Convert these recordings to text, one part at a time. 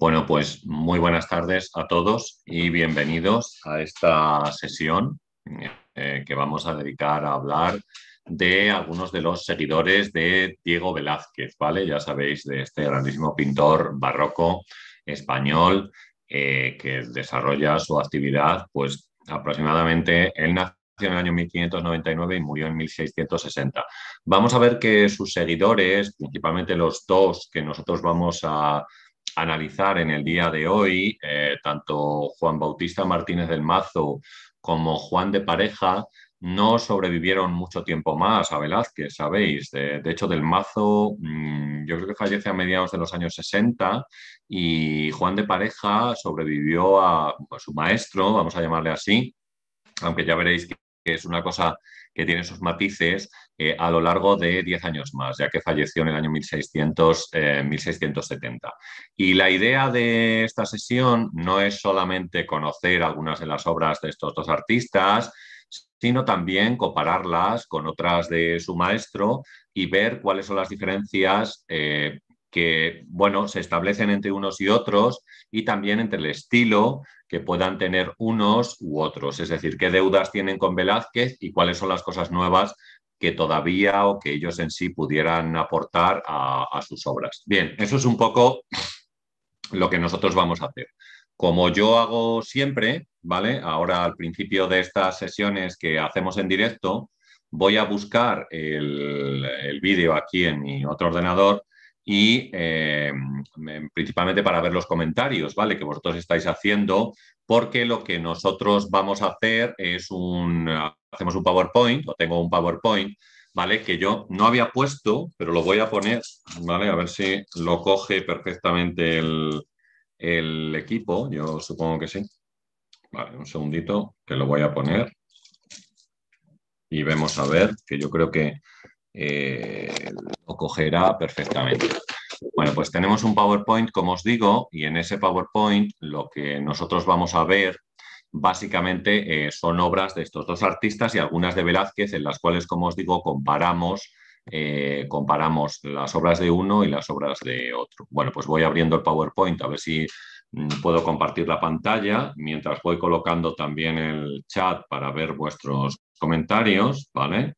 Bueno, pues muy buenas tardes a todos y bienvenidos a esta sesión eh, que vamos a dedicar a hablar de algunos de los seguidores de Diego Velázquez, ¿vale? Ya sabéis, de este grandísimo pintor barroco español eh, que desarrolla su actividad, pues aproximadamente él nació en el año 1599 y murió en 1660. Vamos a ver que sus seguidores, principalmente los dos que nosotros vamos a analizar en el día de hoy, eh, tanto Juan Bautista Martínez del Mazo como Juan de Pareja no sobrevivieron mucho tiempo más a Velázquez, sabéis. De, hecho, del Mazo mm, yo creo que fallece a mediados de los años 60 y Juan de Pareja sobrevivió a, a su maestro, vamos a llamarle así, aunque ya veréis que es una cosa que tiene sus matices, eh, a lo largo de 10 años más, ya que falleció en el año 1670. Eh, y la idea de esta sesión no es solamente conocer algunas de las obras de estos dos artistas, sino también compararlas con otras de su maestro y ver cuáles son las diferencias eh, que bueno, se establecen entre unos y otros y también entre el estilo que puedan tener unos u otros, es decir, qué deudas tienen con Velázquez y cuáles son las cosas nuevas que todavía o que ellos en sí pudieran aportar a, sus obras. Bien, eso es un poco lo que nosotros vamos a hacer. Como yo hago siempre, ¿vale? Ahora al principio de estas sesiones que hacemos en directo, voy a buscar el, el vídeo aquí en mi otro ordenador y eh, principalmente para ver los comentarios, ¿vale? Que vosotros estáis haciendo, porque lo que nosotros vamos a hacer es un, hacemos un PowerPoint, o tengo un PowerPoint, ¿vale? Que yo no había puesto, pero lo voy a poner, ¿vale? A ver si lo coge perfectamente el, el equipo, yo supongo que sí. Vale, un segundito, que lo voy a poner. Y vemos a ver, que yo creo que eh, lo cogerá perfectamente. Bueno, pues tenemos un PowerPoint, como os digo, y en ese PowerPoint lo que nosotros vamos a ver básicamente eh, son obras de estos dos artistas y algunas de Velázquez, en las cuales, como os digo, comparamos, eh, comparamos las obras de uno y las obras de otro. Bueno, pues voy abriendo el PowerPoint a ver si mm, puedo compartir la pantalla mientras voy colocando también el chat para ver vuestros comentarios, ¿vale?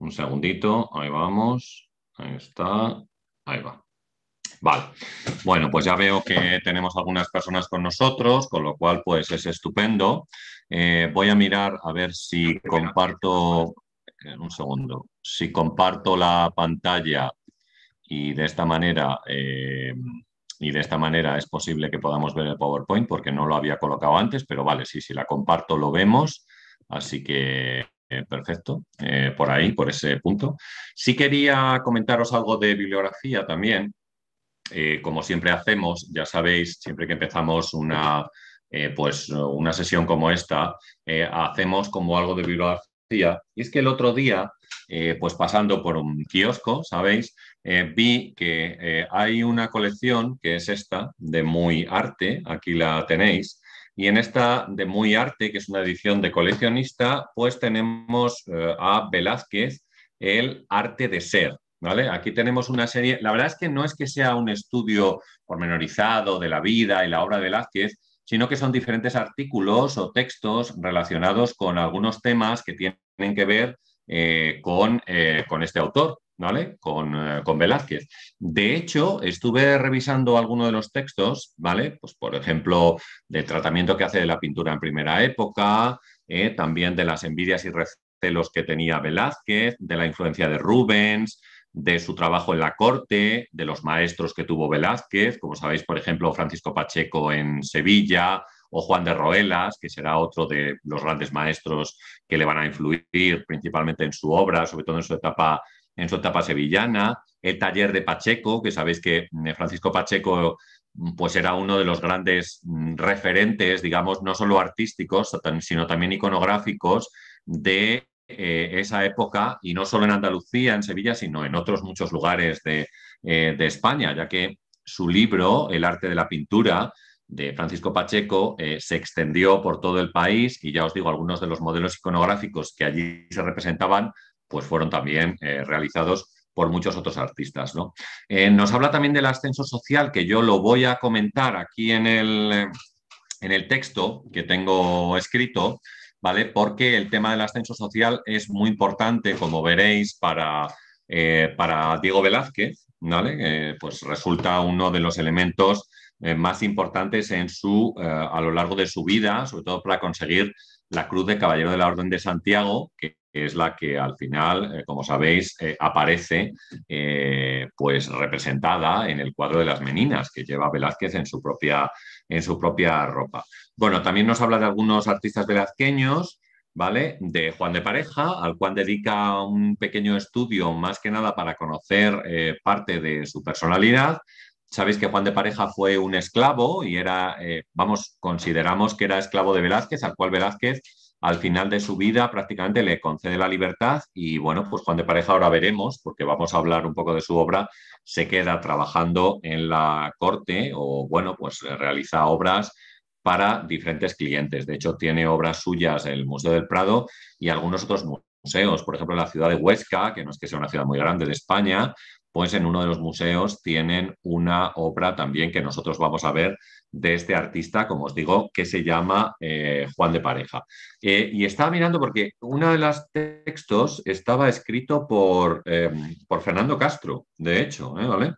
Un segundito, ahí vamos. Ahí está. Ahí va. Vale. Bueno, pues ya veo que tenemos algunas personas con nosotros, con lo cual pues es estupendo. Eh, voy a mirar a ver si comparto, eh, un segundo, si comparto la pantalla y de esta manera... Eh, y de esta manera es posible que podamos ver el PowerPoint porque no lo había colocado antes, pero vale, sí, si la comparto lo vemos. Así que eh, perfecto, eh, por ahí, por ese punto. Sí quería comentaros algo de bibliografía también. Eh, como siempre hacemos, ya sabéis, siempre que empezamos una, pues, una sesión como esta, hacemos como algo de bibliografía. Y es que el otro día, pues pasando por un kiosco, ¿sabéis? vi que hay una colección que es esta de Muy Arte, aquí la tenéis, y en esta de Muy Arte, que es una edición de coleccionista, pues tenemos eh, a Velázquez, el arte de ser. ¿Vale? Aquí tenemos una serie, la verdad es que no es que sea un estudio pormenorizado de la vida y la obra de Velázquez, sino que son diferentes artículos o textos relacionados con algunos temas que tienen que ver eh, con, eh, con este autor. ¿vale? Con, eh, con, Velázquez. De hecho, estuve revisando algunos de los textos, ¿vale? Pues, por ejemplo, del tratamiento que hace de la pintura en primera época, eh, también de las envidias y recelos que tenía Velázquez, de la influencia de Rubens, de su trabajo en la corte, de los maestros que tuvo Velázquez, como sabéis, por ejemplo, Francisco Pacheco en Sevilla o Juan de Roelas, que será otro de los grandes maestros que le van a influir principalmente en su obra, sobre todo en su etapa en su etapa sevillana, el taller de Pacheco, que sabéis que mm, Francisco Pacheco mm, pues era uno de los grandes mm, referentes, digamos, no solo artísticos, sino también iconográficos de eh, esa época, y no solo en Andalucía, en Sevilla, sino en otros muchos lugares de, eh, España, ya que su libro, El arte de la pintura, de Francisco Pacheco, eh, se extendió por todo el país y ya os digo, algunos de los modelos iconográficos que allí se representaban pues fueron también eh, realizados por muchos otros artistas. ¿no? Eh, nos habla también del ascenso social, que yo lo voy a comentar aquí en el, en el texto que tengo escrito, ¿vale? porque el tema del ascenso social es muy importante, como veréis, para, eh, para Diego Velázquez, ¿vale? pues resulta uno de los elementos más importantes en su, a lo largo de su vida, sobre todo para conseguir la Cruz de Caballero de la Orden de Santiago, que es la que al final, eh, como sabéis, eh, aparece eh, pues representada en el cuadro de las meninas que lleva Velázquez en su propia, en su propia ropa. Bueno, también nos habla de algunos artistas velazqueños, ¿vale? De Juan de Pareja, al cual dedica un pequeño estudio más que nada para conocer parte de su personalidad. Sabéis que Juan de Pareja fue un esclavo y era, vamos, consideramos que era esclavo de Velázquez, al cual Velázquez al final de su vida prácticamente le concede la libertad y bueno, pues Juan de Pareja ahora veremos, porque vamos a hablar un poco de su obra, se queda trabajando en la corte o bueno, pues realiza obras para diferentes clientes. De hecho, tiene obras suyas en el Museo del Prado y algunos otros museos, por ejemplo, en la ciudad de Huesca, que no es que sea una ciudad muy grande de España, pues en uno de los museos tienen una obra también que nosotros vamos a ver de este artista, como os digo, que se llama eh, Juan de Pareja. Eh, y estaba mirando porque uno de los textos estaba escrito em, por, Fernando Castro, de hecho, ¿eh? ¿vale?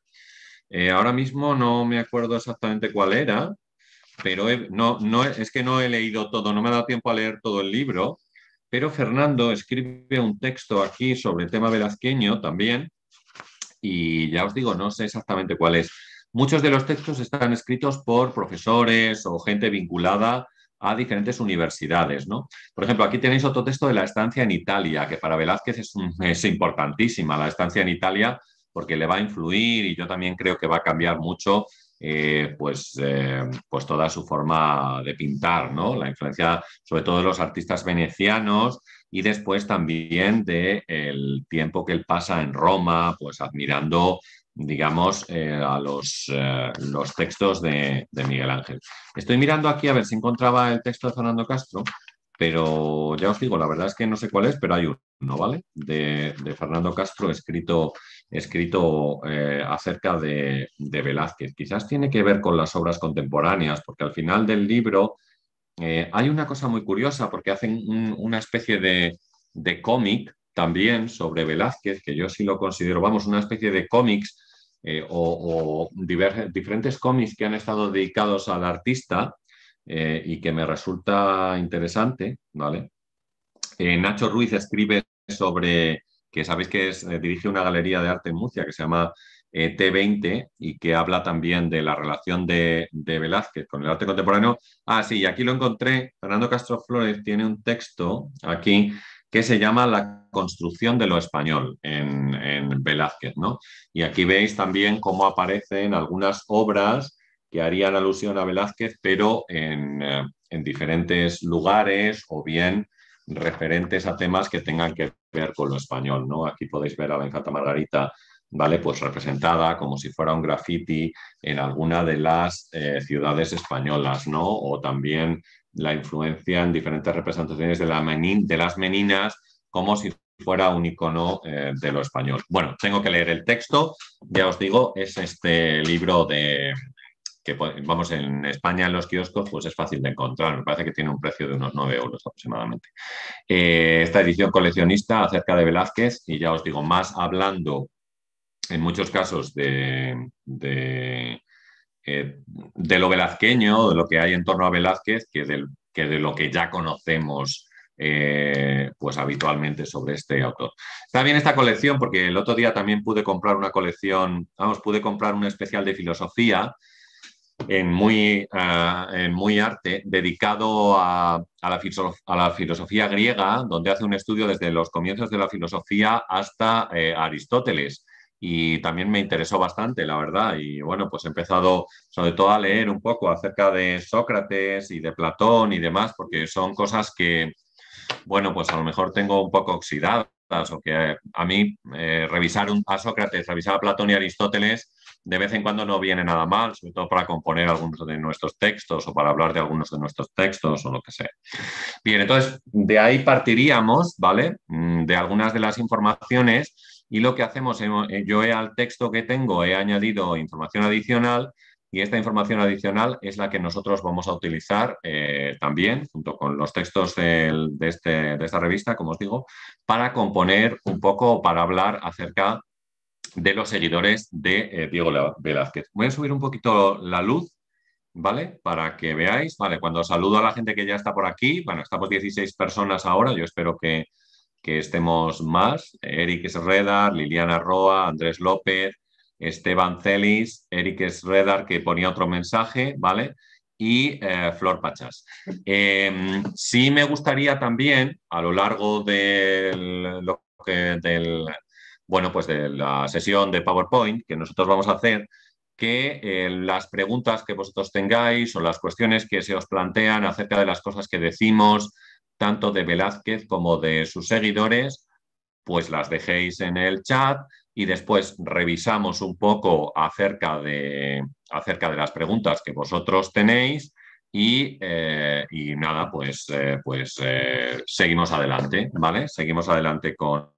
ahora mismo no me acuerdo exactamente cuál era, pero no, no, es que no he leído todo, no me ha dado tiempo a leer todo el libro, pero Fernando escribe un texto aquí sobre el tema velazqueño también, y ya os digo, no sé exactamente cuál es. Muchos de los textos están escritos por profesores o gente vinculada a diferentes universidades. ¿no? Por ejemplo, aquí tenéis otro texto de la estancia en Italia, que para Velázquez es, importantísima, la estancia en Italia, porque le va a influir y yo también creo que va a cambiar mucho eh, pues, eh, pues toda su forma de pintar, ¿no? la influencia sobre todo de los artistas venecianos y después también del el tiempo que él pasa en Roma, pues admirando digamos, eh, a los, eh, los textos de, Miguel Ángel. Estoy mirando aquí a ver si encontraba el texto de Fernando Castro, pero ya os digo, la verdad es que no sé cuál es, pero hay uno, ¿vale? De, de Fernando Castro escrito, escrito eh, acerca de, de, Velázquez. Quizás tiene que ver con las obras contemporáneas, porque al final del libro hay una cosa muy curiosa, porque hacen una especie de cómic también sobre Velázquez, que yo sí lo considero, vamos, una especie de cómics eh, o, diferentes cómics que han estado dedicados al artista eh, y que me resulta interesante, ¿vale? Eh, Nacho Ruiz escribe sobre, que sabéis que es, dirige una galería de arte en Murcia que se llama T20 y que habla también de la relación de, de Velázquez con el arte contemporáneo. Ah, sí, aquí lo encontré. Fernando Castro Flores tiene un texto aquí que se llama La construcción de lo español en, Velázquez. ¿no? Y aquí veis también cómo aparecen algunas obras que harían alusión a Velázquez, pero eh, en, diferentes lugares o bien referentes a temas que tengan que ver con lo español. ¿no? Aquí podéis ver a la infanta Margarita ¿vale? Pues representada como si fuera un graffiti en alguna de las eh, ciudades españolas, ¿no? O también la influencia en diferentes representaciones de, la de las meninas como si fuera un icono eh, de lo español. Bueno, tengo que leer el texto, ya os digo, es este libro de que vamos en España en los kioscos pues es fácil de encontrar, me parece que tiene un precio de unos 9 euros aproximadamente. Eh, esta edición coleccionista acerca de Velázquez y ya os digo, más hablando en muchos casos de eh, de lo velazqueño, de lo que hay en torno a Velázquez, que, que de lo que ya conocemos eh, pues habitualmente sobre este autor. Está bien esta colección porque el otro día también pude comprar una colección, vamos, pude comprar un especial de filosofía en muy, eh, en muy arte dedicado a, a, la filosofía griega, donde hace un estudio desde los comienzos de la filosofía hasta Aristóteles y también me interesó bastante, la verdad. Y bueno, pues he empezado sobre todo a leer un poco acerca de Sócrates y de Platón y demás, porque son cosas que, bueno, pues a lo mejor tengo un poco oxidadas o que eh, a mí eh, revisar a Sócrates, revisar a Platón y Aristóteles de vez en cuando no viene nada mal, sobre todo para componer algunos de nuestros textos o para hablar de algunos de nuestros textos o lo que sea. Bien, entonces de ahí partiríamos, ¿vale? Mm, de algunas de las informaciones y lo que hacemos, eh, eh, yo he, al texto que tengo he añadido información adicional y esta información adicional es la que nosotros vamos a utilizar eh, también, junto con los textos este, de, esta revista, como os digo, para componer un poco, para hablar acerca de los seguidores de Diego Velázquez. Voy a subir un poquito la luz, ¿vale? Para que veáis, ¿vale? Cuando saludo a la gente que ya está por aquí, bueno, estamos 16 personas ahora, yo espero que, que estemos más. Eric Esredar, Liliana Roa, Andrés López, Esteban Celis, Eric Esredar, que ponía otro mensaje, ¿vale? Y eh, Flor Pachas. Em, sí me gustaría también, a lo largo del, bueno, pues de la sesión de PowerPoint que nosotros vamos a hacer, que eh, las preguntas que vosotros tengáis o las cuestiones que se os plantean acerca de las cosas que decimos, tanto de Velázquez como de sus seguidores, pues las dejéis en el chat y después revisamos un poco acerca de, acerca de las preguntas que vosotros tenéis y, eh, nada, pues, eh, pues eh, seguimos adelante, ¿vale? Seguimos adelante con,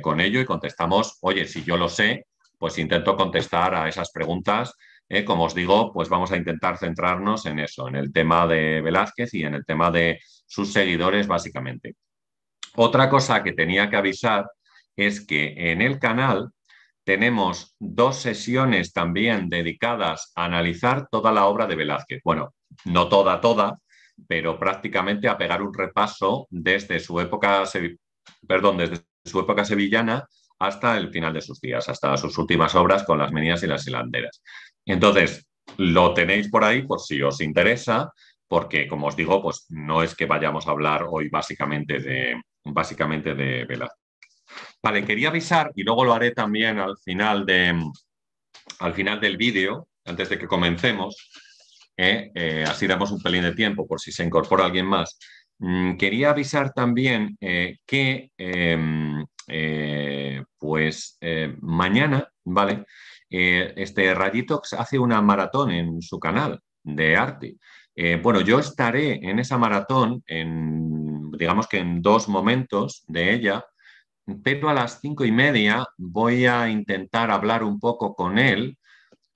con ello y contestamos, oye, si yo lo sé, pues intento contestar a esas preguntas. como os digo, pues vamos a intentar centrarnos en eso, en el tema de Velázquez y en el tema de sus seguidores básicamente. Otra cosa que tenía que avisar es que en el canal tenemos dos sesiones también dedicadas a analizar toda la obra de Velázquez. Bueno, no toda, toda, pero prácticamente a pegar un repaso desde su época, perdón, desde su época sevillana hasta el final de sus días, hasta sus últimas obras con las meninas y las hilanderas. Entonces, lo tenéis por ahí por si os interesa porque, como os digo, pues no es que vayamos a hablar hoy básicamente de, básicamente de Velázquez. Vale, quería avisar, y luego lo haré también al final, al final del vídeo, antes de que comencemos, eh, así damos un pelín de tiempo por si se incorpora alguien más. Mm, quería avisar también eh, que em, eh, pues mañana, ¿vale? este hace una maratón en su canal de arte. Eh, bueno, yo estaré en esa maratón, digamos que en dos momentos de ella, pero a las cinco y media voy a intentar hablar un poco con él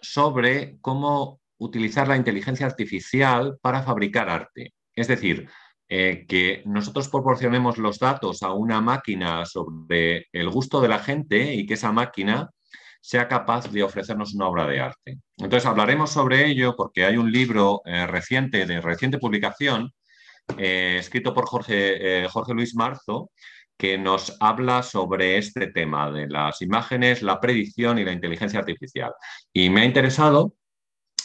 sobre cómo utilizar la inteligencia artificial para fabricar arte. Es decir, eh, que nosotros proporcionemos los datos a una máquina sobre el gusto de la gente y que esa máquina sea capaz de ofrecernos una obra de arte. Entonces hablaremos sobre ello porque hay un libro eh, reciente, de reciente publicación, eh, escrito por Jorge, eh, Jorge Luis Marzo, que nos habla sobre este tema de las imágenes, la predicción y la inteligencia artificial. Y me ha interesado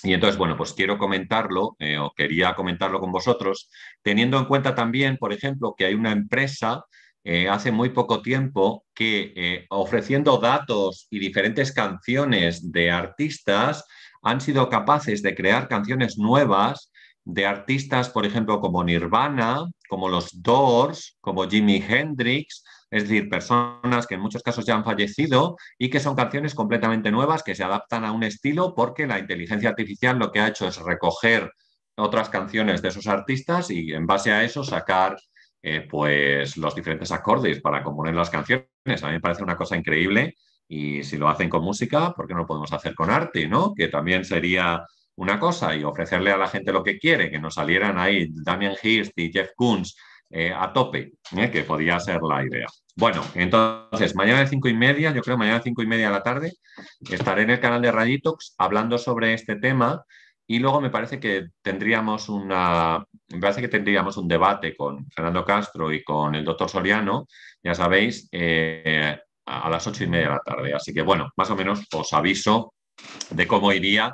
y entonces, bueno, pues quiero comentarlo o quería comentarlo con vosotros, teniendo en cuenta también, por ejemplo, que hay una empresa eh, hace muy poco tiempo que eh, ofreciendo datos y diferentes canciones de artistas han sido capaces de crear canciones nuevas de artistas, por ejemplo, como Nirvana, como los Doors, como Jimi Hendrix, es decir, personas que en muchos casos ya han fallecido y que son canciones completamente nuevas que se adaptan a un estilo porque la inteligencia artificial lo que ha hecho es recoger otras canciones de esos artistas y en base a eso sacar eh, pues los diferentes acordes para componer las canciones. A mí me parece una cosa increíble y si lo hacen con música, ¿por qué no lo podemos hacer con arte? ¿no? Que también sería una cosa y ofrecerle a la gente lo que quiere, que nos salieran ahí Damien Hirst y Jeff Koons eh, a tope, ¿eh? que podría ser la idea. Bueno, entonces, mañana a cinco y media, yo creo mañana a cinco y media de la tarde, estaré en el canal de Rayitox hablando sobre este tema y luego me parece que tendríamos una, que tendríamos un debate con Fernando Castro y con el doctor Soriano, ya sabéis, eh, a las ocho y media de la tarde. Así que bueno, más o menos os aviso de cómo iría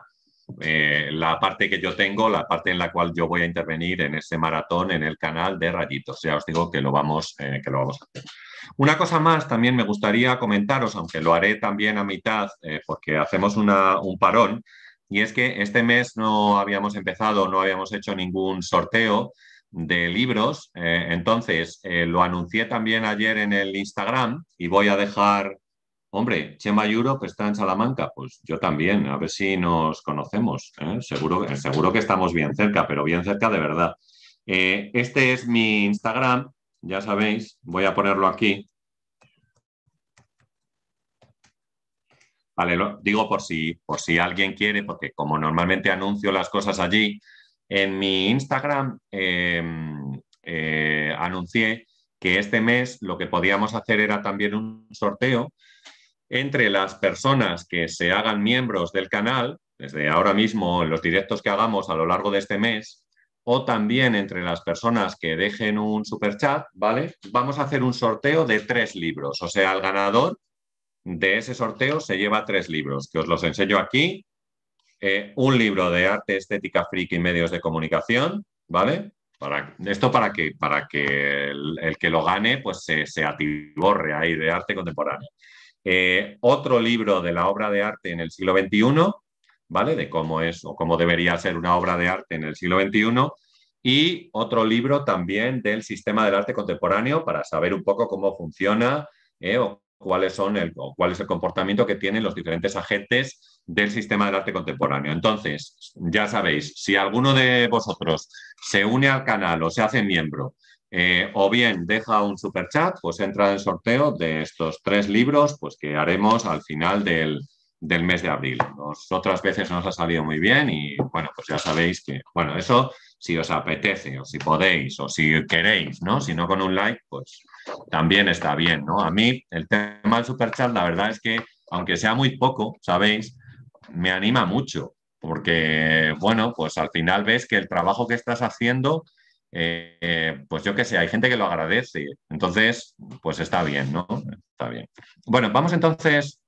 eh, la parte que yo tengo, la parte en la cual yo voy a intervenir en ese maratón en el canal de Rayitos. Ya os digo que lo vamos, eh, que lo vamos a hacer. Una cosa más también me gustaría comentaros, aunque lo haré también a mitad, porque hacemos una, un parón y es que este mes no habíamos empezado, no habíamos hecho ningún sorteo de libros. Eh, entonces, eh, lo anuncié también ayer en el Instagram y voy a dejar, hombre, Chema que está en Salamanca, pues yo también, a ver si nos conocemos. ¿eh? seguro que estamos bien cerca, pero bien cerca de verdad. este es mi Instagram, ya sabéis, voy a ponerlo aquí. digo por si, por si alguien quiere, porque como normalmente anuncio las cosas allí, en mi Instagram em, eh, anuncié que este mes lo que podíamos hacer era también un sorteo entre las personas que se hagan miembros del canal, desde ahora mismo en los directos que hagamos a lo largo de este mes, o también entre las personas que dejen un chat, ¿vale? Vamos a hacer un sorteo de tres libros, o sea, el ganador de ese sorteo se lleva tres libros, que os los enseño aquí. Eh, un libro de arte, estética, friki y medios de comunicación, ¿vale? Para, esto para que, para que el, que lo gane pues se, atiborre ahí de arte contemporáneo. Eh, otro libro de la obra de arte en el siglo XXI, ¿vale? De cómo es o cómo debería ser una obra de arte en el siglo XXI. Y otro libro también del sistema del arte contemporáneo para saber un poco cómo funciona eh, cuáles son el, cuál es el comportamiento que tienen los diferentes agentes del sistema del arte contemporáneo. Entonces, ya sabéis, si alguno de vosotros se une al canal o se hace miembro, eh, o bien deja un super chat, pues entra en el sorteo de estos tres libros, pues que haremos al final del, del mes de abril. Nosotras otras veces nos ha salido muy bien y bueno, pues ya sabéis que, bueno, eso si os apetece o si podéis o si queréis, ¿no? Si no con un like, pues también está bien, ¿no? A mí el tema del superchat, la verdad es que, aunque sea muy poco, ¿sabéis? Me anima mucho porque, bueno, pues al final ves que el trabajo que estás haciendo... Eh, pues yo qué sé, hay gente que lo agradece, entonces, pues está bien, ¿no? Está bien. Bueno, vamos entonces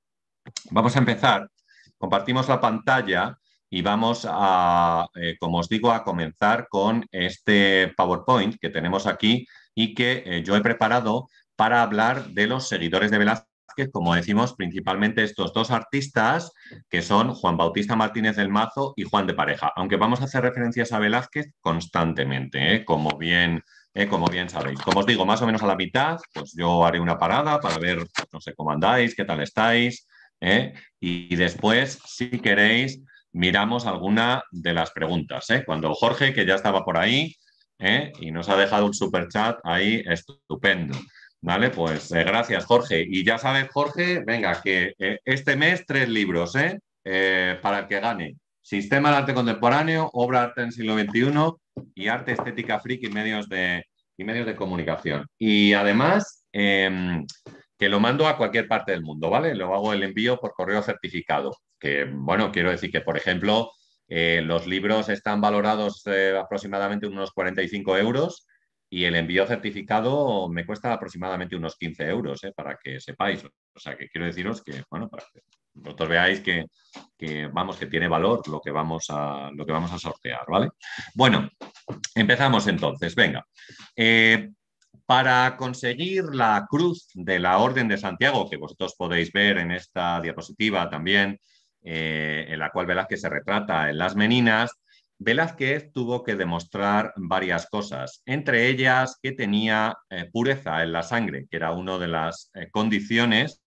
Vamos a empezar. Compartimos la pantalla y vamos a, eh, como os digo, a comenzar con este PowerPoint que tenemos aquí y que eh, yo he preparado para hablar de los seguidores de Velázquez, como decimos, principalmente estos dos artistas, que son Juan Bautista Martínez del Mazo y Juan de Pareja, aunque vamos a hacer referencias a Velázquez constantemente, ¿eh? como, bien, como bien sabéis. Como os digo, más o menos a la mitad, pues yo haré una parada para ver, no sé cómo andáis, qué tal estáis, ¿eh? Y, después, si queréis, miramos alguna de las preguntas. ¿eh? Cuando Jorge, que ya estaba por ahí, ¿eh? y nos ha dejado un super chat ahí estupendo. Vale, pues gracias, Jorge. Y ya sabes, Jorge, venga, que este mes tres libros, para el que gane. Sistema de Arte Contemporáneo, Obra Arte en Siglo XXI y Arte Estética Freak y Medios de, medios de Comunicación. Y además, em, que lo mando a cualquier parte del mundo, ¿vale? Lo hago el envío por correo certificado, que bueno, quiero decir que, por ejemplo, eh, los libros están valorados eh, aproximadamente unos 45 euros y el envío certificado me cuesta aproximadamente unos 15 euros, eh, para que sepáis. O sea, que quiero deciros que, bueno, para que vosotros veáis que, vamos, que tiene valor lo que, vamos a, lo que vamos a sortear, ¿vale? Bueno, empezamos entonces. Venga. Para conseguir la cruz de la Orden de Santiago, que vosotros podéis ver en esta diapositiva también, eh, en la cual Velázquez se retrata en Las Meninas, Velázquez tuvo que demostrar varias cosas, entre ellas que tenía eh, pureza en la sangre, que era una de las eh, condiciones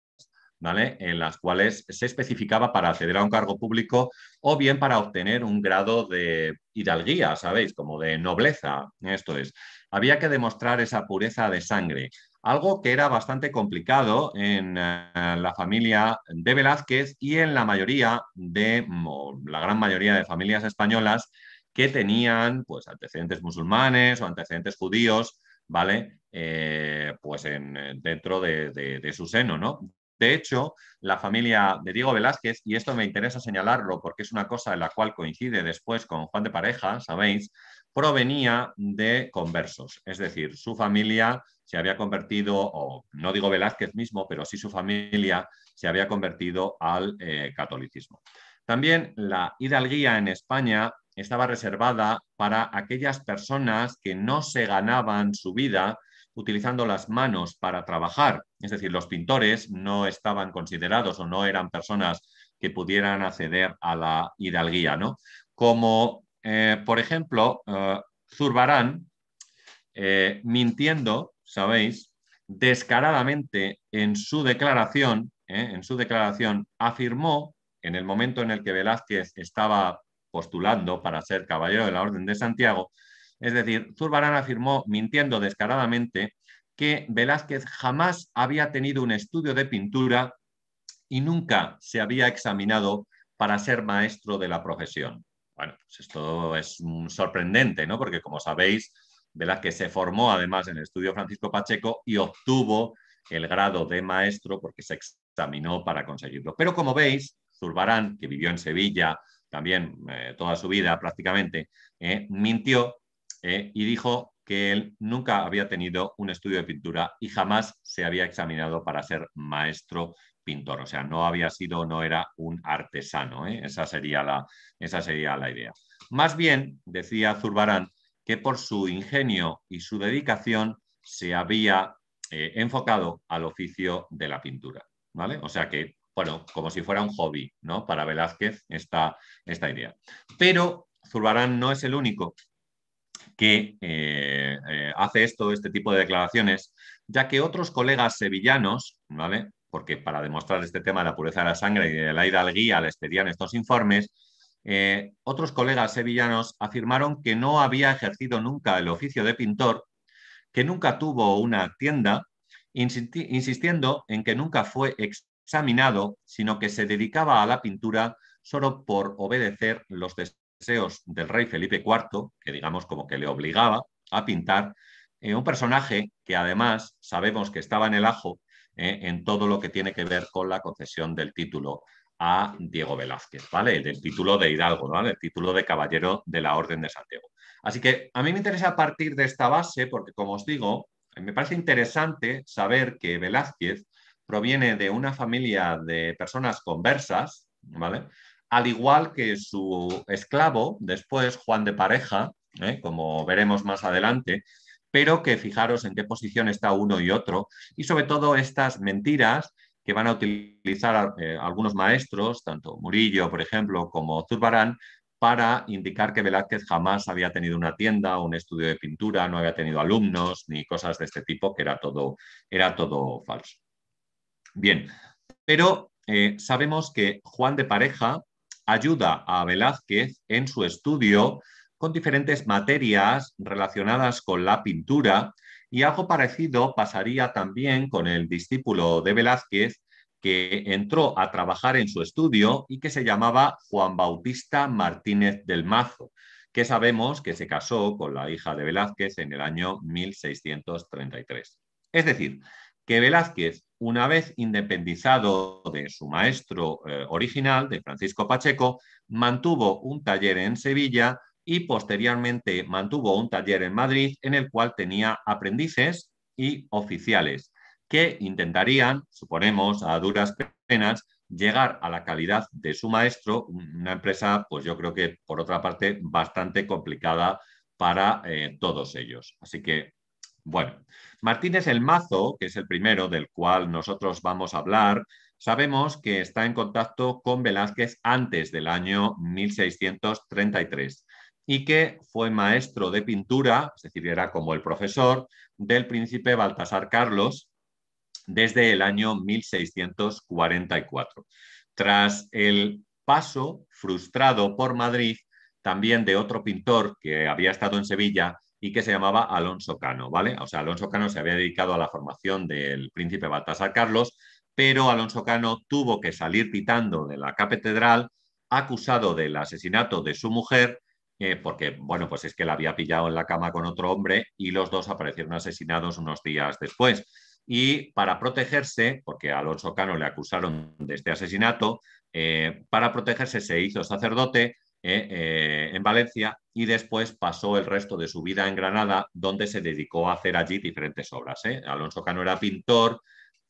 ¿vale? en las cuales se especificaba para acceder a un cargo público o bien para obtener un grado de hidalguía, ¿sabéis? Como de nobleza, esto es había que demostrar esa pureza de sangre, algo que era bastante complicado en eh, la familia de Velázquez y en la mayoría de, mm, la gran mayoría de familias españolas que tenían pues, antecedentes musulmanes o antecedentes judíos, ¿vale? Eh, pues en, eh, dentro de, de su seno, ¿no? De hecho, la familia de Diego Velázquez, y esto me interesa señalarlo porque es una cosa en la cual coincide después con Juan de Pareja, ¿sabéis? provenía de conversos, es decir, su familia se había convertido, o no digo Velázquez mismo, pero sí su familia se había convertido al eh, catolicismo. También la hidalguía en España estaba reservada para aquellas personas que no se ganaban su vida utilizando las manos para trabajar. Es decir, los pintores no estaban considerados o no eran personas que pudieran acceder a la hidalguía, ¿no? Como eh, por ejemplo, eh, Zurbarán, eh, mintiendo, sabéis, descaradamente en su declaración, en su declaración afirmó, en el momento en el que Velázquez estaba postulando para ser caballero de la Orden de Santiago, es decir, Zurbarán afirmó, mintiendo descaradamente, que Velázquez jamás había tenido un estudio de pintura y nunca se había examinado para ser maestro de la profesión. Bueno, pues esto es sorprendente, ¿no? Porque como sabéis, ¿verdad? que se formó además en el estudio Francisco Pacheco y obtuvo el grado de maestro porque se examinó para conseguirlo. Pero como veis, Zurbarán, que vivió en Sevilla también eh, toda su vida prácticamente, eh, mintió eh, y dijo que él nunca había tenido un estudio de pintura y jamás se había examinado para ser maestro pintor, o sea, no había sido, no era un artesano, ¿eh? esa, sería la, esa sería la idea. Más bien, decía Zurbarán, que por su ingenio y su dedicación se había eh, enfocado al oficio de la pintura, ¿vale? O sea que, bueno, como si fuera un hobby, ¿no? Para Velázquez esta, esta idea. Pero Zurbarán no es el único que eh, hace esto, este tipo de declaraciones, ya que otros colegas sevillanos, ¿vale? porque para demostrar este tema de la pureza de la sangre y aire la hidalguía les pedían estos informes, eh, otros colegas sevillanos afirmaron que no había ejercido nunca el oficio de pintor, que nunca tuvo una tienda, insistiendo en que nunca fue examinado, sino que se dedicaba a la pintura solo por obedecer los deseos del rey Felipe IV, que digamos como que le obligaba a pintar, eh, un personaje que además sabemos que estaba en el ajo eh, en todo lo que tiene que ver con la concesión del título a Diego Velázquez, ¿vale? el título de Hidalgo, El título de caballero de la Orden de Santiago. Así que a mí me interesa partir de esta base porque, como os digo, me parece interesante saber que Velázquez proviene de una familia de personas conversas, ¿vale? Al igual que su esclavo, después Juan de Pareja, ¿eh? como veremos más adelante, pero que fijaros en qué posición está uno y otro y sobre todo estas mentiras que van a utilizar eh, algunos maestros, tanto Murillo, por ejemplo, como Zurbarán, para indicar que Velázquez jamás había tenido una tienda, un estudio de pintura, no había tenido alumnos ni cosas de este tipo, que era todo, era todo falso. Bien, pero eh, sabemos que Juan de Pareja ayuda a Velázquez en su estudio con diferentes materias relacionadas con la pintura y algo parecido pasaría también con el discípulo de Velázquez que entró a trabajar en su estudio y que se llamaba Juan Bautista Martínez del Mazo, que sabemos que se casó con la hija de Velázquez en el año 1633. Es decir, que Velázquez, una vez independizado de su maestro eh, original, de Francisco Pacheco, mantuvo un taller en Sevilla y posteriormente mantuvo un taller en Madrid en el cual tenía aprendices y oficiales que intentarían, suponemos, a duras penas, llegar a la calidad de su maestro, una empresa, pues yo creo que por otra parte, bastante complicada para eh, todos ellos. Así que, bueno, Martínez el Mazo, que es el primero del cual nosotros vamos a hablar, sabemos que está en contacto con Velázquez antes del año 1633 y que fue maestro de pintura, es decir, era como el profesor del príncipe Baltasar Carlos desde el año 1644. Tras el paso frustrado por Madrid también de otro pintor que había estado en Sevilla y que se llamaba Alonso Cano, ¿vale? O sea, Alonso Cano se había dedicado a la formación del príncipe Baltasar Carlos, pero Alonso Cano tuvo que salir pitando de la catedral acusado del asesinato de su mujer eh, porque, bueno, pues es que la había pillado en la cama con otro hombre y los dos aparecieron asesinados unos días después. Y para protegerse, porque a Alonso Cano le acusaron de este asesinato, eh, para protegerse se hizo sacerdote eh, en Valencia y después pasó el resto de su vida en Granada, donde se dedicó a hacer allí diferentes obras. Alonso Cano era pintor,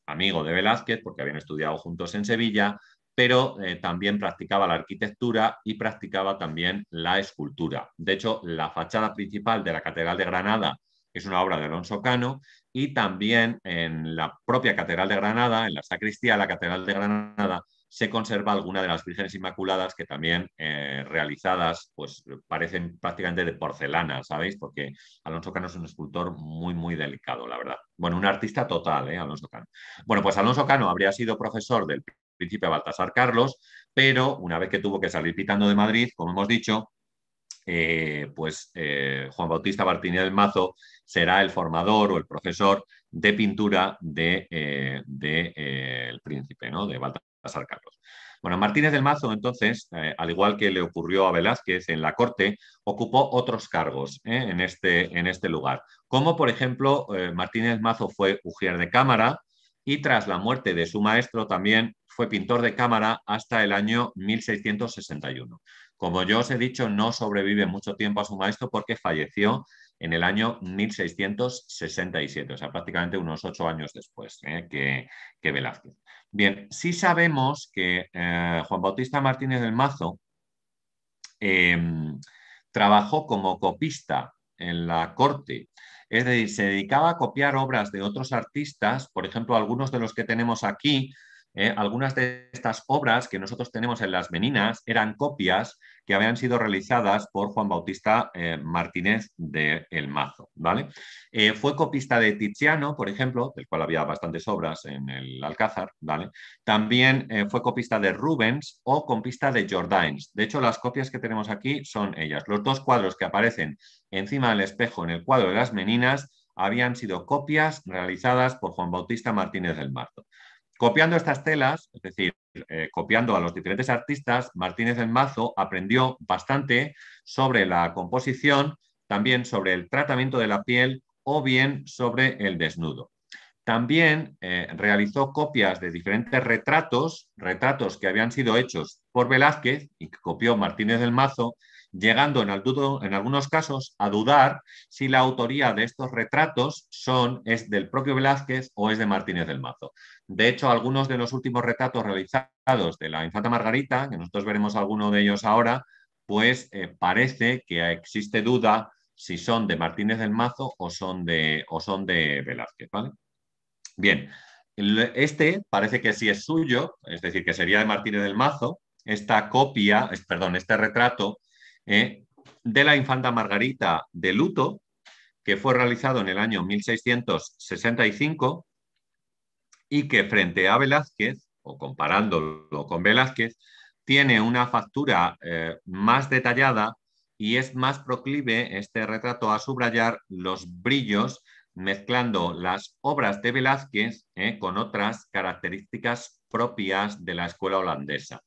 amigo de Velázquez, porque habían estudiado juntos en Sevilla, pero eh, también practicaba la arquitectura y practicaba también la escultura. De hecho, la fachada principal de la Catedral de Granada es una obra de Alonso Cano y también en la propia Catedral de Granada, en la sacristía de la Catedral de Granada, se conserva alguna de las vírgenes inmaculadas que también eh, realizadas, pues parecen prácticamente de porcelana, ¿sabéis? Porque Alonso Cano es un escultor muy, muy delicado, la verdad. Bueno, un artista total, ¿eh? Alonso Cano. Bueno, pues Alonso Cano habría sido profesor del príncipe Baltasar Carlos, pero una vez que tuvo que salir pitando de Madrid, como hemos dicho, eh, pues eh, Juan Bautista Martínez del Mazo será el formador o el profesor de pintura del de, eh, príncipe, ¿no? de Baltasar Carlos. Bueno, Martínez del Mazo, entonces, al igual que le ocurrió a Velázquez en la corte, ocupó otros cargos en, este, en este lugar. Como, por ejemplo, Martínez del Mazo fue ujier de cámara y tras la muerte de su maestro también fue pintor de cámara hasta el año 1661. Como yo os he dicho, no sobrevive mucho tiempo a su maestro porque falleció en el año 1667, o sea, prácticamente unos ocho años después ¿eh? que, Velázquez. Bien, sí sabemos que eh, Juan Bautista Martínez del Mazo em, trabajó como copista en la corte, es decir, se dedicaba a copiar obras de otros artistas, por ejemplo, algunos de los que tenemos aquí, ¿eh? algunas de estas obras que nosotros tenemos en las meninas eran copias que habían sido realizadas por Juan Bautista eh, Martínez de El Mazo. ¿vale? Eh, fue copista de Tiziano, por ejemplo, del cual había bastantes obras en el Alcázar. ¿vale? También fue copista de Rubens o copista de Jordaens. De hecho, las copias que tenemos aquí son ellas. Los dos cuadros que aparecen encima del espejo en el cuadro de las meninas habían sido copias realizadas por Juan Bautista Martínez del Mazo. Copiando estas telas, es decir, eh, copiando a los diferentes artistas, Martínez del Mazo aprendió bastante sobre la composición, también sobre el tratamiento de la piel o bien sobre el desnudo. También eh, realizó copias de diferentes retratos, retratos que habían sido hechos por Velázquez y que copió Martínez del Mazo, llegando en, algunos casos a dudar si la autoría de estos retratos son, es del propio Velázquez o es de Martínez del Mazo. De hecho, algunos de los últimos retratos realizados de la infanta Margarita, que nosotros veremos alguno de ellos ahora, pues eh, parece que existe duda si son de Martínez del Mazo o son de, o son de Velázquez. Bien, este parece que sí es suyo, es decir, que sería de Martínez del Mazo. Esta copia, perdón, este retrato ¿eh? de la infanta Margarita de Luto, que fue realizado en el año 1665 y que frente a Velázquez, o comparándolo con Velázquez, tiene una factura eh, más detallada y es más proclive este retrato a subrayar los brillos mezclando las obras de Velázquez ¿eh? con otras características propias de la escuela holandesa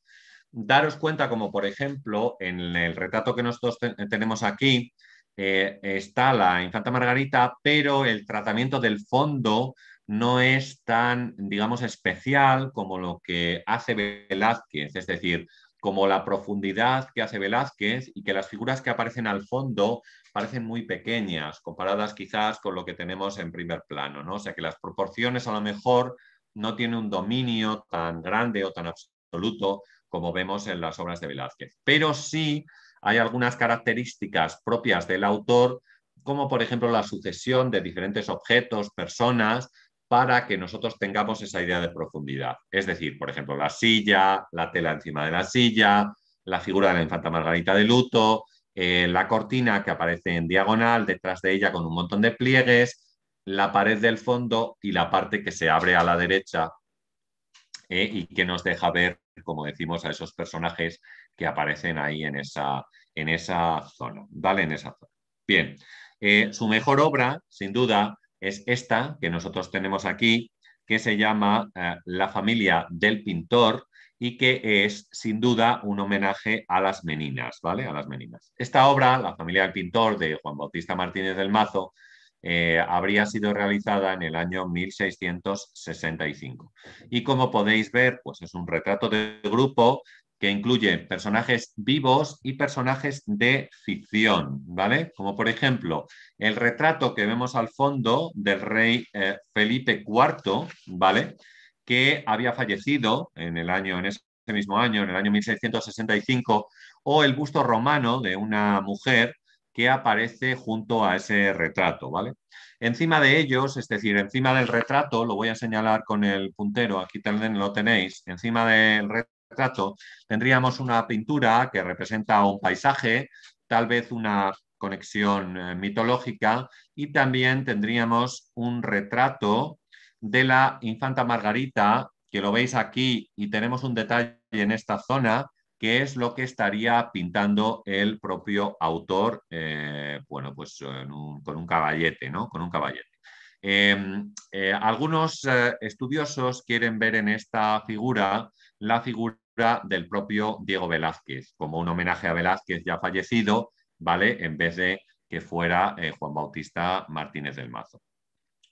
daros cuenta como, por ejemplo, en el retrato que nosotros tenemos aquí, eh, está la infanta Margarita, pero el tratamiento del fondo no es tan, digamos, especial como lo que hace Velázquez, es decir, como la profundidad que hace Velázquez y que las figuras que aparecen al fondo parecen muy pequeñas, comparadas quizás con lo que tenemos en primer plano, ¿no? O sea que las proporciones a lo mejor no tienen un dominio tan grande o tan absoluto como vemos en las obras de Velázquez. Pero sí hay algunas características propias del autor, como por ejemplo la sucesión de diferentes objetos, personas, para que nosotros tengamos esa idea de profundidad. Es decir, por ejemplo, la silla, la tela encima de la silla, la figura de la infanta Margarita de Luto, eh, la cortina que aparece en diagonal, detrás de ella con un montón de pliegues, la pared del fondo y la parte que se abre a la derecha ¿eh? y que nos deja ver, como decimos, a esos personajes que aparecen ahí en esa, zona. Vale, en esa zona. Bien, eh, su mejor obra, sin duda, es esta que nosotros tenemos aquí, que se llama eh, La familia del pintor y que es sin duda un homenaje a las meninas, ¿vale? A las meninas. Esta obra, La familia del pintor de Juan Bautista Martínez del Mazo, eh, habría sido realizada en el año 1665. Y como podéis ver, pues es un retrato de grupo que incluye personajes vivos y personajes de ficción, ¿vale? Como por ejemplo el retrato que vemos al fondo del rey eh, Felipe IV, ¿vale? Que había fallecido en el año, en ese mismo año, en el año 1665, o el busto romano de una mujer que aparece junto a ese retrato, ¿vale? Encima de ellos, es decir, encima del retrato, lo voy a señalar con el puntero, aquí también lo tenéis, encima del retrato tendríamos una pintura que representa un paisaje, tal vez una conexión eh, mitológica y también tendríamos un retrato de la infanta Margarita, que lo veis aquí y tenemos un detalle en esta zona Qué es lo que estaría pintando el propio autor, eh, bueno, pues con un caballete, ¿no? Con un caballete. Em, eh, algunos eh, estudiosos quieren ver en esta figura la figura del propio Diego Velázquez, como un homenaje a Velázquez ya fallecido, ¿vale? En vez de que fuera Juan Bautista Martínez del Mazo.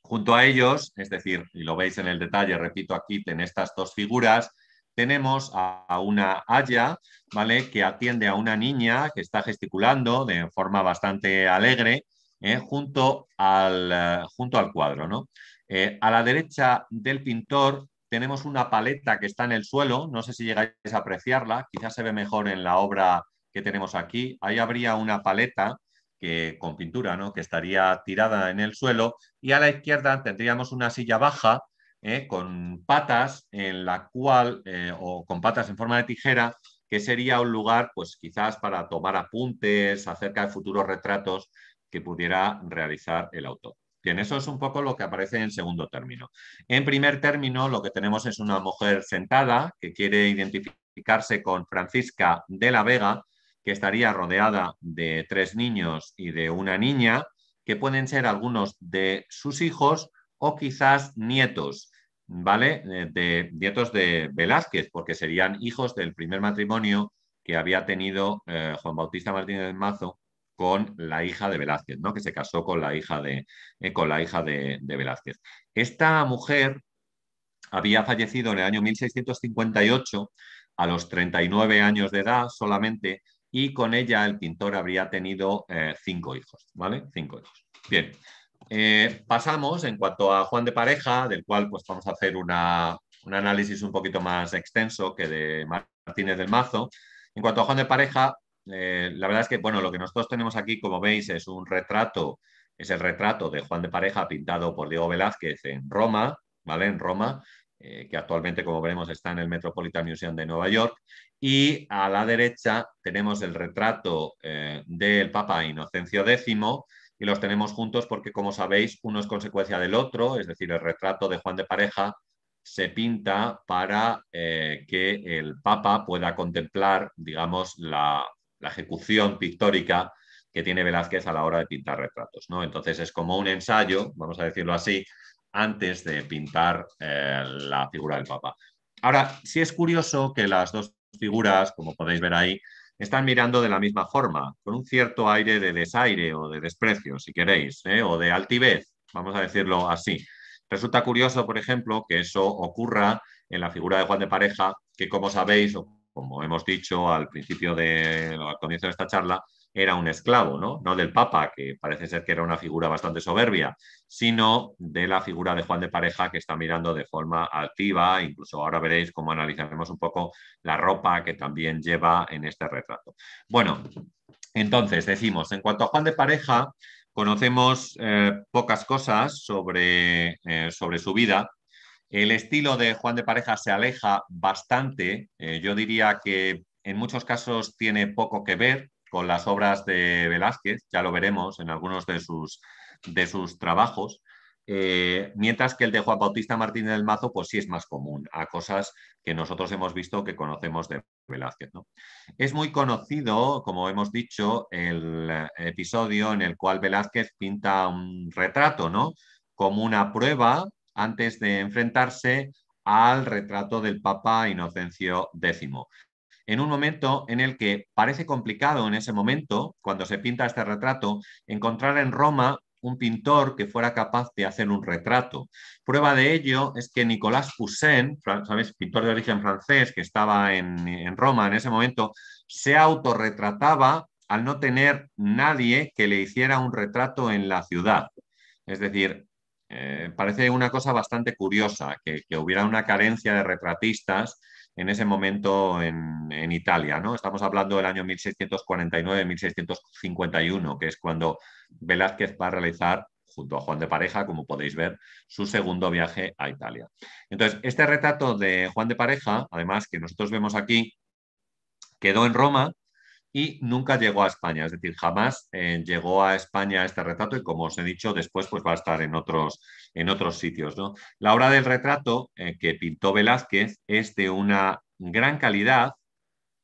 Junto a ellos, es decir, y lo veis en el detalle, repito, aquí en estas dos figuras, tenemos a, una Haya, ¿vale? Que atiende a una niña que está gesticulando de forma bastante alegre ¿eh? junto, al, junto al cuadro, eh, a la derecha del pintor tenemos una paleta que está en el suelo, no sé si llegáis a apreciarla, quizás se ve mejor en la obra que tenemos aquí. Ahí habría una paleta que, con pintura, ¿no? que estaría tirada en el suelo y a la izquierda tendríamos una silla baja ¿eh? con patas en la cual, eh, o con patas en forma de tijera, que sería un lugar, pues quizás para tomar apuntes acerca de futuros retratos que pudiera realizar el autor. Bien, eso es un poco lo que aparece en segundo término. En primer término, lo que tenemos es una mujer sentada que quiere identificarse con Francisca de la Vega, que estaría rodeada de tres niños y de una niña, que pueden ser algunos de sus hijos o quizás nietos. ¿vale? Eh, de nietos de Velázquez, porque serían hijos del primer matrimonio que había tenido eh, Juan Bautista Martínez del Mazo con la hija de Velázquez, ¿no? Que se casó con la hija de, eh, con la hija de, Velázquez. Esta mujer había fallecido en el año 1658 a los 39 años de edad solamente y con ella el pintor habría tenido cinco hijos, ¿vale? Cinco hijos. Bien, eh, pasamos, en cuanto a Juan de Pareja, del cual pues, vamos a hacer un análisis un poquito más extenso que de Martínez del Mazo. En cuanto a Juan de Pareja, eh, la verdad es que bueno, lo que nosotros tenemos aquí, como veis, es un retrato, es el retrato de Juan de Pareja pintado por Diego Velázquez en Roma, ¿vale? En Roma, eh, que actualmente, como veremos, está en el Metropolitan Museum de Nueva York. Y a la derecha tenemos el retrato del Papa Inocencio X y los tenemos juntos porque, como sabéis, uno es consecuencia del otro, es decir, el retrato de Juan de Pareja se pinta para eh, que el Papa pueda contemplar, digamos, la, ejecución pictórica que tiene Velázquez a la hora de pintar retratos. ¿no? Entonces es como un ensayo, vamos a decirlo así, antes de pintar eh, la figura del Papa. Ahora, sí es curioso que las dos figuras, como podéis ver ahí, están mirando de la misma forma, con un cierto aire de desaire o de desprecio, si queréis, ¿eh? o de altivez, vamos a decirlo así. Resulta curioso, por ejemplo, que eso ocurra en la figura de Juan de Pareja, que como sabéis, o como hemos dicho al principio de, al comienzo de esta charla, era un esclavo, ¿no? No del Papa, que parece ser que era una figura bastante soberbia, sino de la figura de Juan de Pareja, que está mirando de forma activa, incluso ahora veréis cómo analizaremos un poco la ropa que también lleva en este retrato. Bueno, entonces decimos, en cuanto a Juan de Pareja, conocemos eh, pocas cosas sobre, eh, sobre su vida, el estilo de Juan de Pareja se aleja bastante, eh, yo diría que en muchos casos tiene poco que ver con las obras de Velázquez, ya lo veremos en algunos de sus, de sus trabajos, eh, mientras que el de Juan Bautista Martínez del Mazo, pues sí es más común a cosas que nosotros hemos visto que conocemos de Velázquez. Es muy conocido, como hemos dicho, el episodio en el cual Velázquez pinta un retrato, ¿no? Como una prueba antes de enfrentarse al retrato del Papa Inocencio X en un momento en el que parece complicado en ese momento, cuando se pinta este retrato, encontrar en Roma un pintor que fuera capaz de hacer un retrato. Prueba de ello es que Nicolas Poussin, pintor de origen francés que estaba en, Roma en ese momento, se autorretrataba al no tener nadie que le hiciera un retrato en la ciudad. Es decir, eh, parece una cosa bastante curiosa, que, hubiera una carencia de retratistas en ese momento en, Italia. ¿no? Estamos hablando del año 1649-1651, que es cuando Velázquez va a realizar junto a Juan de Pareja, como podéis ver, su segundo viaje a Italia. Entonces, este retrato de Juan de Pareja, además que nosotros vemos aquí, quedó en Roma y nunca llegó a España, es decir, jamás eh, llegó a España este retrato y como os he dicho, después pues va a estar en otros, en otros sitios. La obra del retrato eh, que pintó Velázquez es de una gran calidad,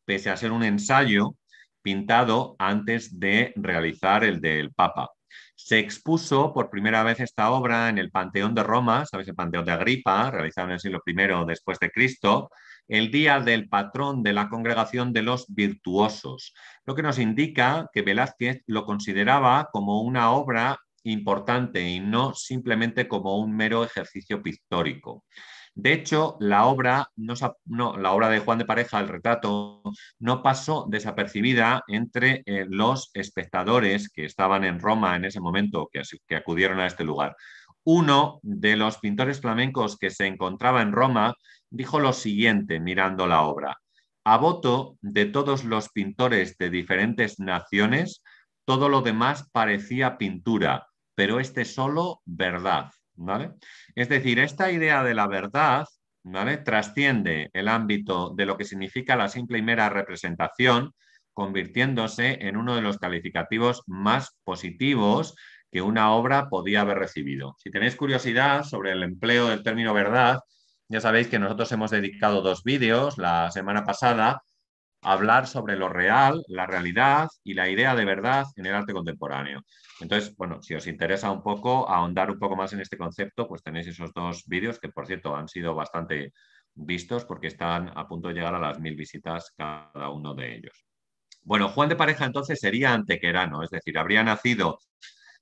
pese a ser un ensayo pintado antes de realizar el del Papa. Se expuso por primera vez esta obra en el Panteón de Roma, ¿sabéis? El Panteón de Agripa, realizado en el siglo I después de Cristo, el día del patrón de la congregación de los virtuosos, lo que nos indica que Velázquez lo consideraba como una obra importante y no simplemente como un mero ejercicio pictórico. De hecho, la obra, no, la obra de Juan de Pareja, el retrato, no pasó desapercibida entre eh, los espectadores que estaban en Roma en ese momento, que acudieron a este lugar. Uno de los pintores flamencos que se encontraba en Roma dijo lo siguiente mirando la obra. A voto de todos los pintores de diferentes naciones, todo lo demás parecía pintura, pero este solo verdad. Es decir, esta idea de la verdad trasciende el ámbito de lo que significa la simple y mera representación, convirtiéndose en uno de los calificativos más positivos que una obra podía haber recibido. Si tenéis curiosidad sobre el empleo del término verdad, ya sabéis que nosotros hemos dedicado dos vídeos la semana pasada a hablar sobre lo real, la realidad y la idea de verdad en el arte contemporáneo. Entonces, bueno, si os interesa un poco ahondar un poco más en este concepto, pues tenéis esos dos vídeos que, por cierto, han sido bastante vistos porque están a punto de llegar a las mil visitas cada uno de ellos. Bueno, Juan de Pareja entonces sería antequerano, es decir, habría nacido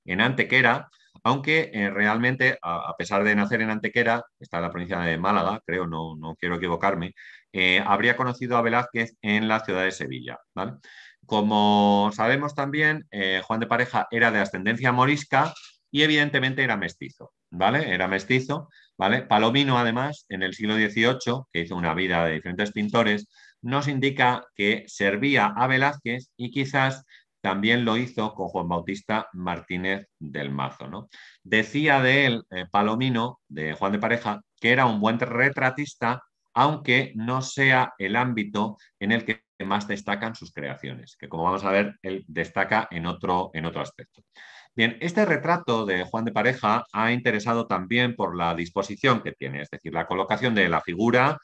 en Antequera, aunque eh, realmente, a, pesar de nacer en Antequera, está en la provincia de Málaga, creo, no, quiero equivocarme, eh, habría conocido a Velázquez en la ciudad de Sevilla. Como sabemos también, eh, Juan de Pareja era de ascendencia morisca y evidentemente era mestizo, ¿vale? Era mestizo, ¿vale? Palomino, además, en el siglo XVIII, que hizo una vida de diferentes pintores, nos indica que servía a Velázquez y quizás también lo hizo con Juan Bautista Martínez del Mazo. ¿no? Decía de él, eh, Palomino, de Juan de Pareja, que era un buen retratista, aunque no sea el ámbito en el que más destacan sus creaciones, que como vamos a ver, él destaca en otro, en otro aspecto. Bien, este retrato de Juan de Pareja ha interesado también por la disposición que tiene, es decir, la colocación de la figura,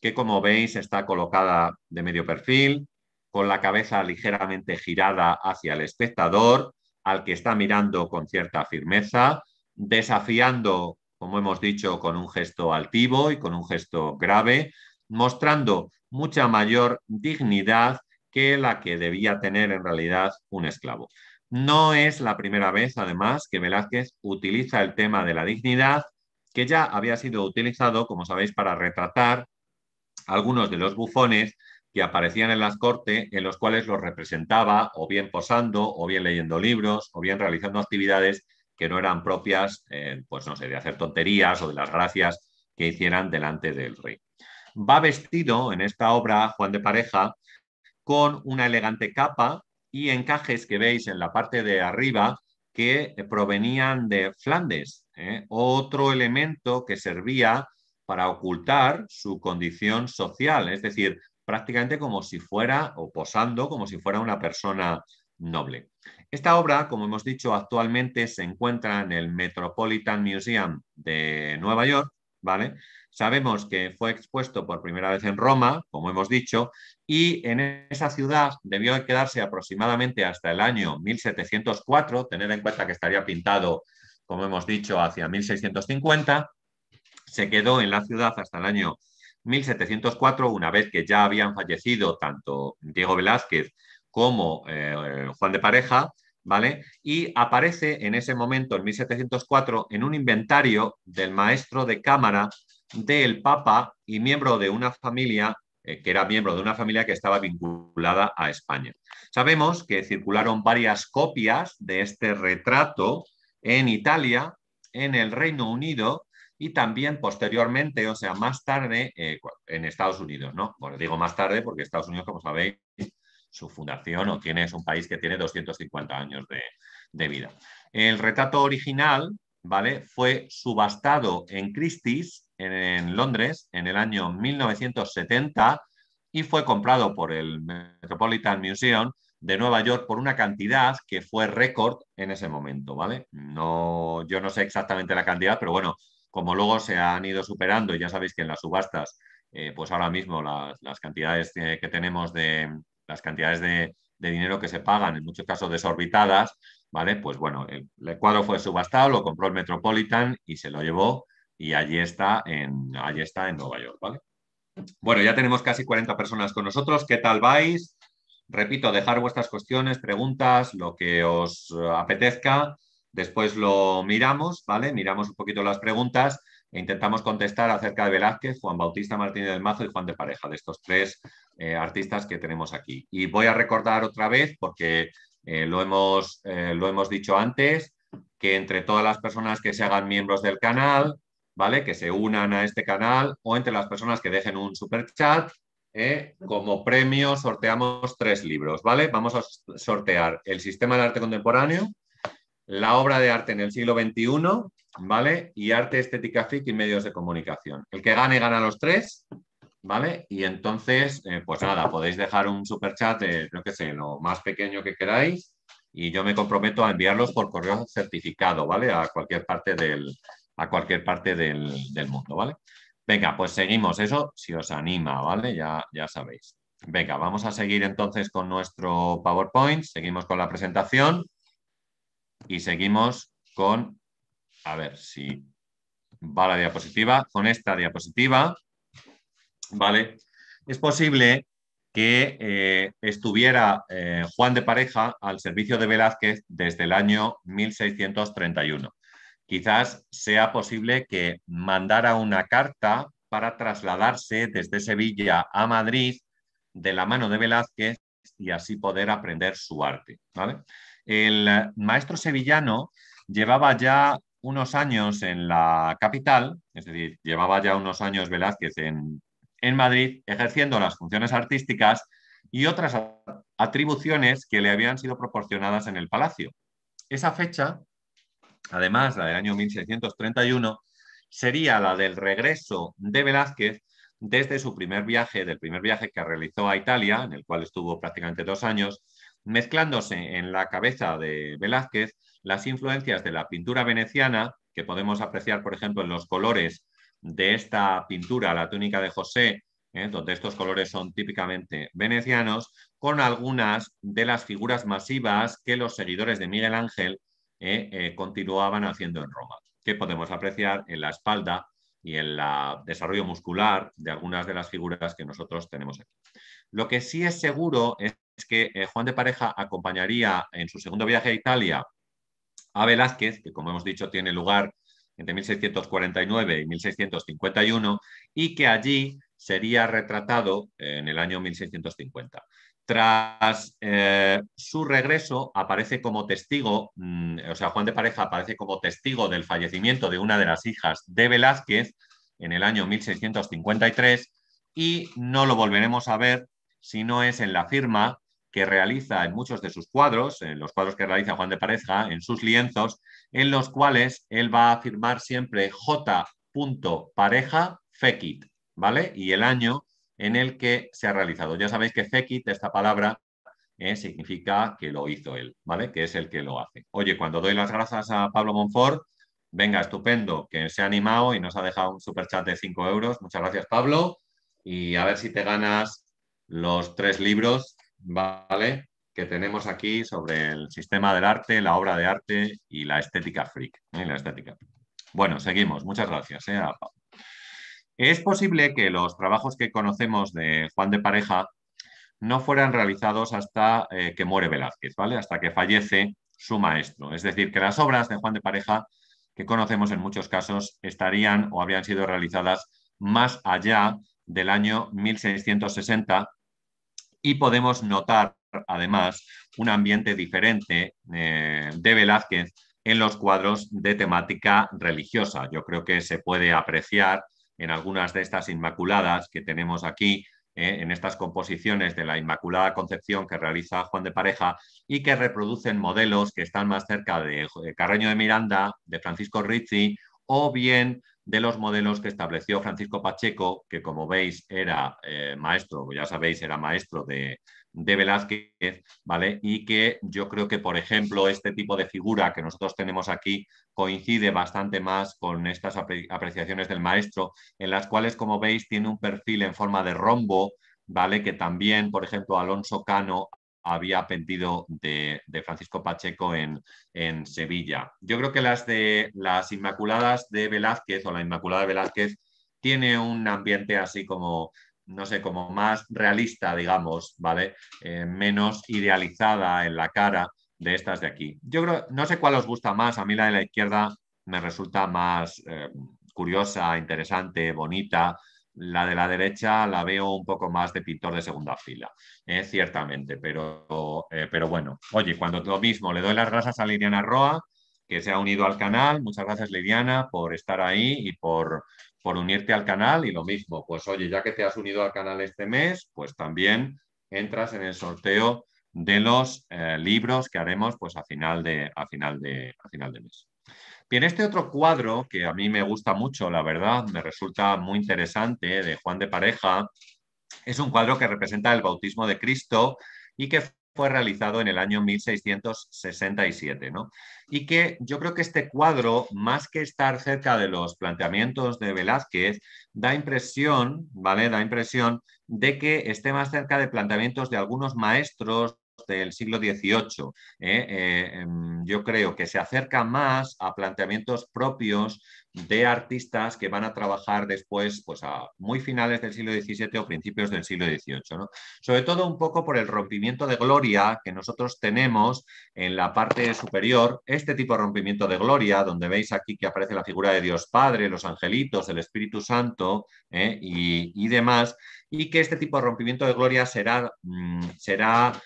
que como veis está colocada de medio perfil, con la cabeza ligeramente girada hacia el espectador, al que está mirando con cierta firmeza, desafiando, como hemos dicho, con un gesto altivo y con un gesto grave, mostrando mucha mayor dignidad que la que debía tener en realidad un esclavo. No es la primera vez, además, que Velázquez utiliza el tema de la dignidad, que ya había sido utilizado, como sabéis, para retratar algunos de los bufones que aparecían en las cortes, en los cuales los representaba o bien posando, o bien leyendo libros, o bien realizando actividades que no eran propias, eh, pues no sé, de hacer tonterías o de las gracias que hicieran delante del rey. Va vestido en esta obra Juan de Pareja con una elegante capa y encajes que veis en la parte de arriba que provenían de Flandes, ¿eh? otro elemento que servía para ocultar su condición social, es decir, prácticamente como si fuera, o posando como si fuera una persona noble. Esta obra, como hemos dicho, actualmente se encuentra en el Metropolitan Museum de Nueva York, ¿vale? Sabemos que fue expuesto por primera vez en Roma, como hemos dicho, y en esa ciudad debió quedarse aproximadamente hasta el año 1704, tener en cuenta que estaría pintado, como hemos dicho, hacia 1650. Se quedó en la ciudad hasta el año 1704, una vez que ya habían fallecido tanto Diego Velázquez como eh, Juan de Pareja, ¿vale? Y aparece en ese momento, en 1704, en un inventario del maestro de cámara del Papa y miembro de una familia eh, que era miembro de una familia que estaba vinculada a España. Sabemos que circularon varias copias de este retrato en Italia, en el Reino Unido y también posteriormente, o sea, más tarde eh, en Estados Unidos, ¿no? Bueno, digo más tarde porque Estados Unidos, como sabéis, su fundación o tiene, es un país que tiene 250 años de, vida. El retrato original, ¿vale? Fue subastado en Christie's, en, Londres, en el año 1970 y fue comprado por el Metropolitan Museum de Nueva York por una cantidad que fue récord en ese momento, ¿vale? No, yo no sé exactamente la cantidad, pero bueno, como luego se han ido superando, y ya sabéis que en las subastas, eh, pues ahora mismo las, cantidades eh, que, tenemos de las cantidades de, dinero que se pagan, en muchos casos desorbitadas, ¿vale? Pues bueno, el, cuadro fue subastado, lo compró el Metropolitan y se lo llevó y allí está en, allí está en Nueva York, ¿vale? Bueno, ya tenemos casi 40 personas con nosotros. ¿Qué tal vais? Repito, dejar vuestras cuestiones, preguntas, lo que os eh, apetezca. Después lo miramos, ¿vale? Miramos un poquito las preguntas e intentamos contestar acerca de Velázquez, Juan Bautista Martínez del Mazo y Juan de Pareja, de estos tres eh, artistas que tenemos aquí. Y voy a recordar otra vez, porque eh, lo, hemos, eh, lo hemos dicho antes, que entre todas las personas que se hagan miembros del canal, ¿vale? Que se unan a este canal o entre las personas que dejen un super chat, como premio sorteamos tres libros, ¿vale? Vamos a sortear El Sistema del Arte Contemporáneo, la obra de arte en el siglo XXI, ¿vale? Y arte, estética, fic y medios de comunicación. El que gane, gana los tres, ¿vale? Y entonces, eh, pues nada, podéis dejar un superchat, de, eh, yo qué sé, lo más pequeño que queráis y yo me comprometo a enviarlos por correo certificado, ¿vale? A cualquier parte del, a cualquier parte del, del mundo, ¿vale? Venga, pues seguimos eso si os anima, ¿vale? Ya, ya sabéis. Venga, vamos a seguir entonces con nuestro PowerPoint. Seguimos con la presentación. Y seguimos con, a ver si va la diapositiva, con esta diapositiva, ¿vale? Es posible que eh, estuviera eh, Juan de Pareja al servicio de Velázquez desde el año 1631. Quizás sea posible que mandara una carta para trasladarse desde Sevilla a Madrid de la mano de Velázquez y así poder aprender su arte. ¿vale? El eh, maestro sevillano llevaba ya unos años en la capital, es decir, llevaba ya unos años Velázquez en, Madrid ejerciendo las funciones artísticas y otras atribuciones que le habían sido proporcionadas en el palacio. Esa fecha, además la del año 1631, sería la del regreso de Velázquez desde su primer viaje, del primer viaje que realizó a Italia, en el cual estuvo prácticamente dos años, mezclándose en la cabeza de Velázquez las influencias de la pintura veneciana, que podemos apreciar, por ejemplo, en los colores de esta pintura, la túnica de José, ¿eh? donde estos colores son típicamente venecianos, con algunas de las figuras masivas que los seguidores de Miguel Ángel ¿eh? Eh, continuaban haciendo en Roma, que podemos apreciar en la espalda y en el desarrollo muscular de algunas de las figuras que nosotros tenemos aquí. Lo que sí es seguro es es que eh, Juan de Pareja acompañaría en su segundo viaje a Italia a Velázquez, que como hemos dicho tiene lugar entre 1649 y 1651, y que allí sería retratado en el año 1650. Tras eh, su regreso, aparece como testigo, mm, o sea, Juan de Pareja aparece como testigo del fallecimiento de una de las hijas de Velázquez en el año 1653 y no lo volveremos a ver sino es en la firma que realiza en muchos de sus cuadros, en los cuadros que realiza Juan de Pareja, en sus lienzos, en los cuales él va a firmar siempre J. Pareja Fekit, ¿vale? Y el año en el que se ha realizado. Ya sabéis que Fekit, esta palabra, eh, significa que lo hizo él, ¿vale? Que es el que lo hace. Oye, cuando doy las gracias a Pablo Monfort, venga, estupendo, que se ha animado y nos ha dejado un chat de 5 euros. Muchas gracias, Pablo. Y a ver si te ganas los tres libros, ¿vale? Que tenemos aquí sobre el sistema del arte, la obra de arte y la estética freak. ¿eh? La estética. Bueno, seguimos. Muchas gracias. ¿eh? Es posible que los trabajos que conocemos de Juan de Pareja no fueran realizados hasta eh, que muere Velázquez, ¿vale? Hasta que fallece su maestro. Es decir, que las obras de Juan de Pareja, que conocemos en muchos casos, estarían o habían sido realizadas más allá del año 1660, y podemos notar además un ambiente diferente eh, de Velázquez en los cuadros de temática religiosa. Yo creo que se puede apreciar en algunas de estas Inmaculadas que tenemos aquí, eh, en estas composiciones de la Inmaculada Concepción que realiza Juan de Pareja y que reproducen modelos que están más cerca de eh, Carreño de Miranda, de Francisco Rizzi o bien de los modelos que estableció Francisco Pacheco, que como veis era eh, maestro, ya sabéis, era maestro de, de Velázquez, ¿vale? Y que yo creo que, por ejemplo, este tipo de figura que nosotros tenemos aquí coincide bastante más con estas apreciaciones del maestro, en las cuales, como veis, tiene un perfil en forma de rombo, ¿vale? Que también, por ejemplo, Alonso Cano había pendido de, Francisco Pacheco en, Sevilla. Yo creo que las de las Inmaculadas de Velázquez o la Inmaculada de Velázquez tiene un ambiente así como, no sé, como más realista, digamos, ¿vale? Eh, menos idealizada en la cara de estas de aquí. Yo creo, no sé cuál os gusta más, a mí la de la izquierda me resulta más eh, curiosa, interesante, bonita, la de la derecha la veo un poco más de pintor de segunda fila, ¿eh? ciertamente, pero, eh, pero bueno, oye, cuando lo mismo, le doy las gracias a Liliana Roa, que se ha unido al canal. Muchas gracias, Liliana, por estar ahí y por, por unirte al canal. Y lo mismo, pues oye, ya que te has unido al canal este mes, pues también entras en el sorteo de los eh, libros que haremos pues a final de, a final de, a final de mes. Bien, este otro cuadro que a mí me gusta mucho, la verdad, me resulta muy interesante, de Juan de Pareja, es un cuadro que representa el bautismo de Cristo y que fue realizado en el año 1667, ¿no? Y que yo creo que este cuadro, más que estar cerca de los planteamientos de Velázquez, da impresión, ¿vale? Da impresión de que esté más cerca de planteamientos de algunos maestros del siglo XVIII. ¿eh? Eh, em, yo creo que se acerca más a planteamientos propios de artistas que van a trabajar después, pues a muy finales del siglo XVII o principios del siglo XVIII. Sobre todo un poco por el rompimiento de gloria que nosotros tenemos en la parte superior, este tipo de rompimiento de gloria, donde veis aquí que aparece la figura de Dios Padre, los angelitos, el Espíritu Santo ¿eh? y, y, demás, y que este tipo de rompimiento de gloria será, mm, será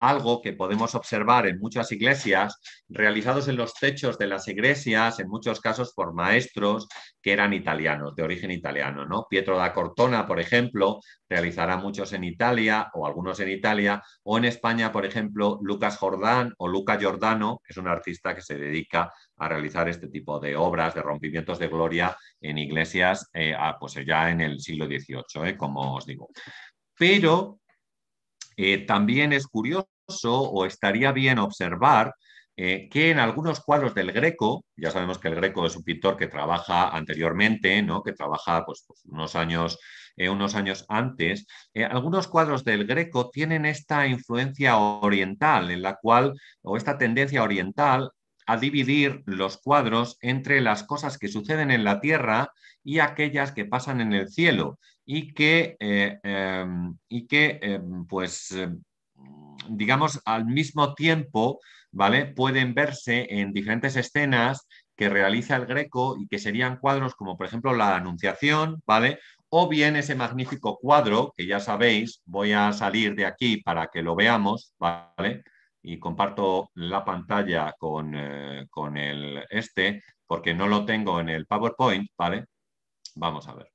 algo que podemos observar en muchas iglesias, realizados en los techos de las iglesias, en muchos casos por maestros que eran italianos, de origen italiano, ¿no? Pietro da Cortona, por ejemplo, realizará muchos en Italia o algunos en Italia, o en España, por ejemplo, Lucas Jordán o Luca Giordano, es un artista que se dedica a realizar este tipo de obras, de rompimientos de gloria en iglesias, eh, pues ya en el siglo XVIII, ¿eh? como os digo. Pero eh, también es curioso o estaría bien observar eh, que en algunos cuadros del Greco, ya sabemos que el Greco es un pintor que trabaja anteriormente, ¿no? que trabaja pues, pues unos, años, eh, unos años antes, algunos cuadros del Greco tienen esta influencia oriental, en la cual, o esta tendencia oriental a dividir los cuadros entre las cosas que suceden en la tierra y aquellas que pasan en el cielo y que, eh, em, y que em, pues, em, digamos, al mismo tiempo, ¿vale? Pueden verse en diferentes escenas que realiza el Greco y que serían cuadros como, por ejemplo, la Anunciación, ¿vale? O bien ese magnífico cuadro que ya sabéis, voy a salir de aquí para que lo veamos, ¿vale? y comparto la pantalla eh, con, el este, porque no lo tengo en el PowerPoint, ¿vale? Vamos a ver.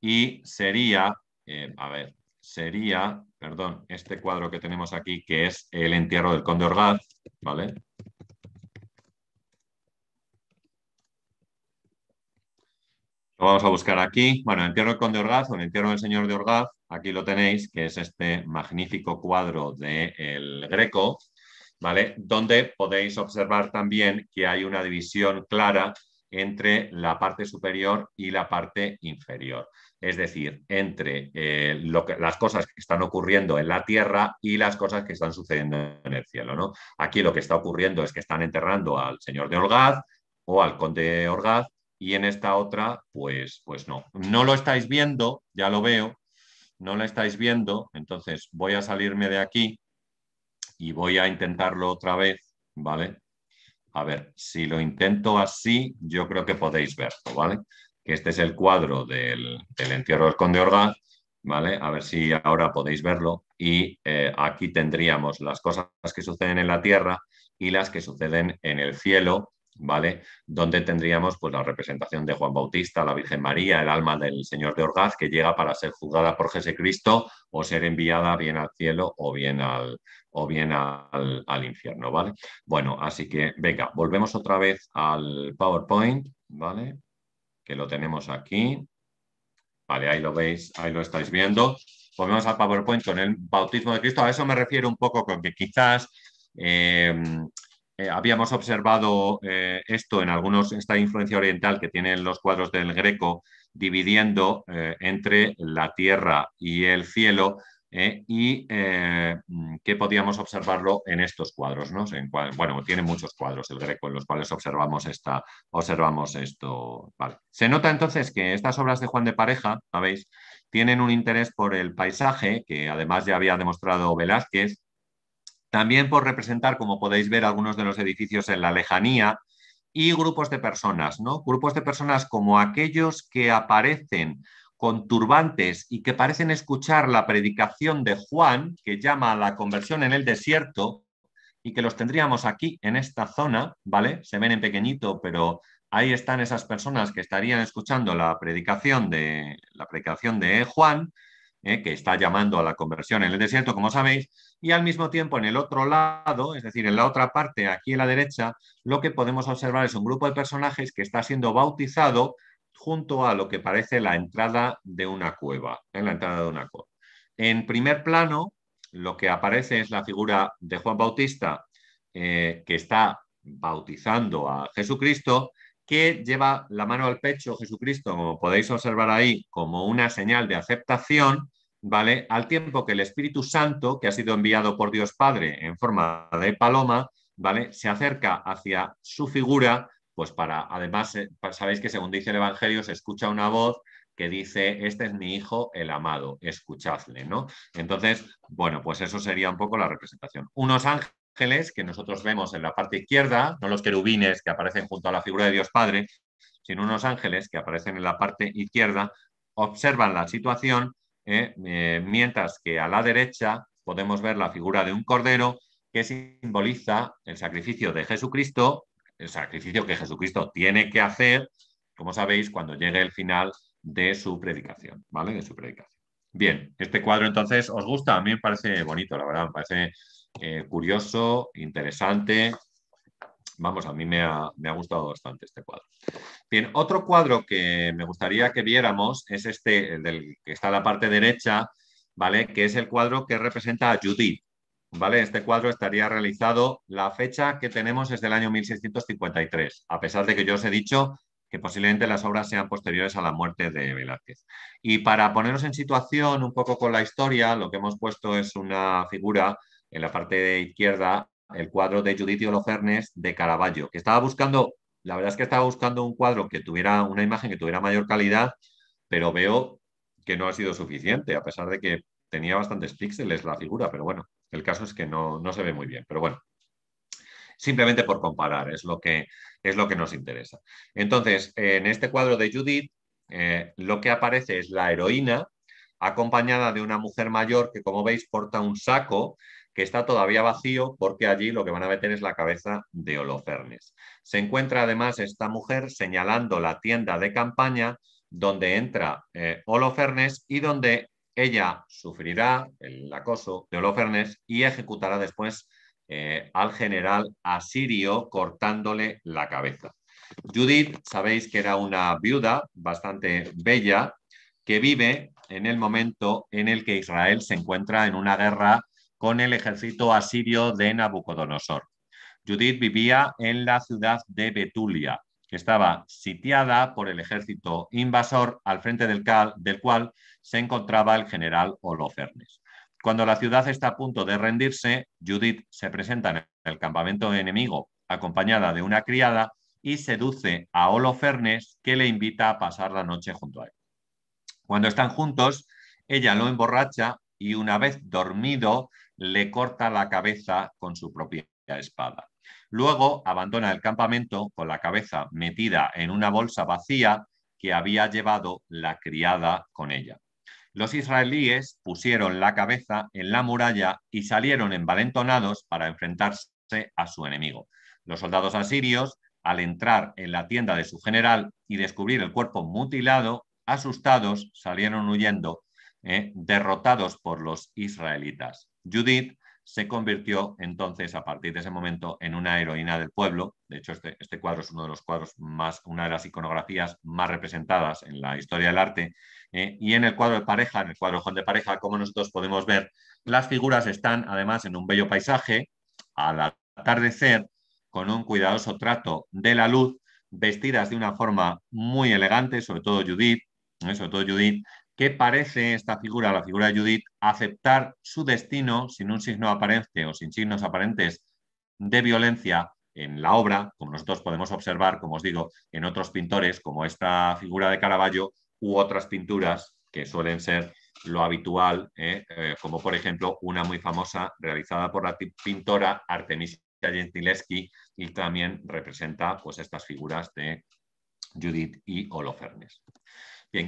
Y sería, eh, a ver, sería, perdón, este cuadro que tenemos aquí, que es el entierro del conde Orgaz, ¿vale? Lo vamos a buscar aquí. Bueno, el entierro del conde Orgaz o el entierro del señor de Orgaz, aquí lo tenéis, que es este magnífico cuadro de Greco, ¿vale? Donde podéis observar también que hay una división clara entre la parte superior y la parte inferior, es decir, entre eh, las cosas que están ocurriendo en la tierra y las cosas que están sucediendo en el cielo. ¿no? Aquí lo que está ocurriendo es que están enterrando al señor de Orgaz o al conde de Orgaz y en esta otra, pues, pues no. No lo estáis viendo, ya lo veo, no la estáis viendo, entonces voy a salirme de aquí y voy a intentarlo otra vez, ¿vale? A ver, si lo intento así, yo creo que podéis verlo, ¿vale? Que este es el cuadro del, entierro del conde Orgaz, ¿vale? A ver si ahora podéis verlo. Y eh, aquí tendríamos las cosas que suceden en la tierra y las que suceden en el cielo, ¿vale? Donde tendríamos pues la representación de Juan Bautista, la Virgen María, el alma del Señor de Orgaz que llega para ser juzgada por Jesucristo o ser enviada bien al cielo o bien al, o bien al, infierno, ¿vale? Bueno, así que venga, volvemos otra vez al PowerPoint, ¿vale? Que lo tenemos aquí. Vale, ahí lo veis, ahí lo estáis viendo. Volvemos al PowerPoint con el bautismo de Cristo. A eso me refiero un poco con que quizás em, eh, habíamos observado eh, esto en algunos, esta influencia oriental que tienen los cuadros del Greco, dividiendo eh, entre la tierra y el cielo, ¿eh? y eh, mm, que podíamos observarlo en estos cuadros. ¿no? bueno, tiene muchos cuadros el Greco en los cuales observamos, esta, observamos esto. Se nota entonces que estas obras de Juan de Pareja, ¿sabéis? Tienen un interés por el paisaje, que además ya había demostrado Velázquez, también por representar, como podéis ver, algunos de los edificios en la lejanía y grupos de personas, ¿no? Grupos de personas como aquellos que aparecen con turbantes y que parecen escuchar la predicación de Juan, que llama a la conversión en el desierto, y que los tendríamos aquí en esta zona, ¿vale? Se ven en pequeñito, pero ahí están esas personas que estarían escuchando la predicación de, la predicación de Juan, ¿eh? que está llamando a la conversión en el desierto, como sabéis, y al mismo tiempo en el otro lado, es decir, en la otra parte, aquí a la derecha, lo que podemos observar es un grupo de personajes que está siendo bautizado junto a lo que parece la entrada de una cueva, en ¿eh? la entrada de una cueva. En primer plano, lo que aparece es la figura de Juan Bautista, eh, que está bautizando a Jesucristo, que lleva la mano al pecho Jesucristo, como podéis observar ahí, como una señal de aceptación, ¿vale? Al tiempo que el Espíritu Santo, que ha sido enviado por Dios Padre en forma de paloma, ¿vale? Se acerca hacia su figura pues para, además, eh, sabéis que según dice el Evangelio, se escucha una voz que dice, este es mi hijo, el amado, escuchadle, ¿no? Entonces, bueno, pues eso sería un poco la representación. Unos ángeles que nosotros vemos en la parte izquierda, no los querubines que aparecen junto a la figura de Dios Padre, sino unos ángeles que aparecen en la parte izquierda, observan la situación, eh, eh, mientras que a la derecha podemos ver la figura de un cordero que simboliza el sacrificio de Jesucristo el sacrificio que Jesucristo tiene que hacer, como sabéis, cuando llegue el final de su predicación, ¿vale? De su predicación. Bien, este cuadro entonces, ¿os gusta? A mí me parece bonito, la verdad, me parece eh, curioso, interesante. Vamos, a mí me ha, gustado bastante este cuadro. Bien, otro cuadro que me gustaría que viéramos es este, el del que está a la parte derecha, ¿vale? Que es el cuadro que representa a Judith, ¿vale? Este cuadro estaría realizado, la fecha que tenemos es del año 1653, a pesar de que yo os he dicho que posiblemente las obras sean posteriores a la muerte de Velázquez. Y para ponernos en situación un poco con la historia, lo que hemos puesto es una figura en la parte de izquierda, el cuadro de Judith y de Caravaggio, que estaba buscando, la verdad es que estaba buscando un cuadro que tuviera una imagen que tuviera mayor calidad, pero veo que no ha sido suficiente, a pesar de que tenía bastantes píxeles la figura, pero bueno, el caso es que no, no se ve muy bien. Pero bueno, simplemente por comparar, es lo que, es lo que nos interesa. Entonces, en este cuadro de Judith, eh, lo que aparece es la heroína acompañada de una mujer mayor que, como veis, porta un saco que está todavía vacío porque allí lo que van a meter es la cabeza de Holofernes. Se encuentra además esta mujer señalando la tienda de campaña donde entra eh, Holofernes y donde ella sufrirá el acoso de Holofernes y ejecutará después eh, al general asirio cortándole la cabeza. Judith, sabéis que era una viuda bastante bella que vive en el momento en el que Israel se encuentra en una guerra con el ejército asirio de Nabucodonosor. Judith vivía en la ciudad de Betulia, que estaba sitiada por el ejército invasor, al frente del, cual se encontraba el general Holofernes. Cuando la ciudad está a punto de rendirse, Judith se presenta en el campamento enemigo acompañada de una criada y seduce a Holofernes, que le invita a pasar la noche junto a él. Cuando están juntos, ella lo emborracha y una vez dormido le corta la cabeza con su propia espada. Luego abandona el campamento con la cabeza metida en una bolsa vacía que había llevado la criada con ella. Los israelíes pusieron la cabeza en la muralla y salieron envalentonados para enfrentarse a su enemigo. Los soldados asirios, al entrar en la tienda de su general y descubrir el cuerpo mutilado, asustados salieron huyendo, eh, derrotados por los israelitas. Judith se convirtió entonces a partir de ese momento en una heroína del pueblo. De hecho, este, este, cuadro es uno de los cuadros más, una de las iconografías más representadas en la historia del arte. Eh, y en el cuadro de pareja, en el cuadro de pareja, como nosotros podemos ver, las figuras están además en un bello paisaje al atardecer con un cuidadoso trato de la luz, vestidas de una forma muy elegante, sobre todo Judith, eh, sobre todo Judith, ¿Qué parece esta figura, la figura de Judith, aceptar su destino sin un signo aparente o sin signos aparentes de violencia en la obra, como nosotros podemos observar, como os digo, en otros pintores, como esta figura de Caravaggio u otras pinturas que suelen ser lo habitual, ¿eh? Eh, como por ejemplo una muy famosa realizada por la pintora Artemisia Gentileschi y también representa pues, estas figuras de Judith y Holofernes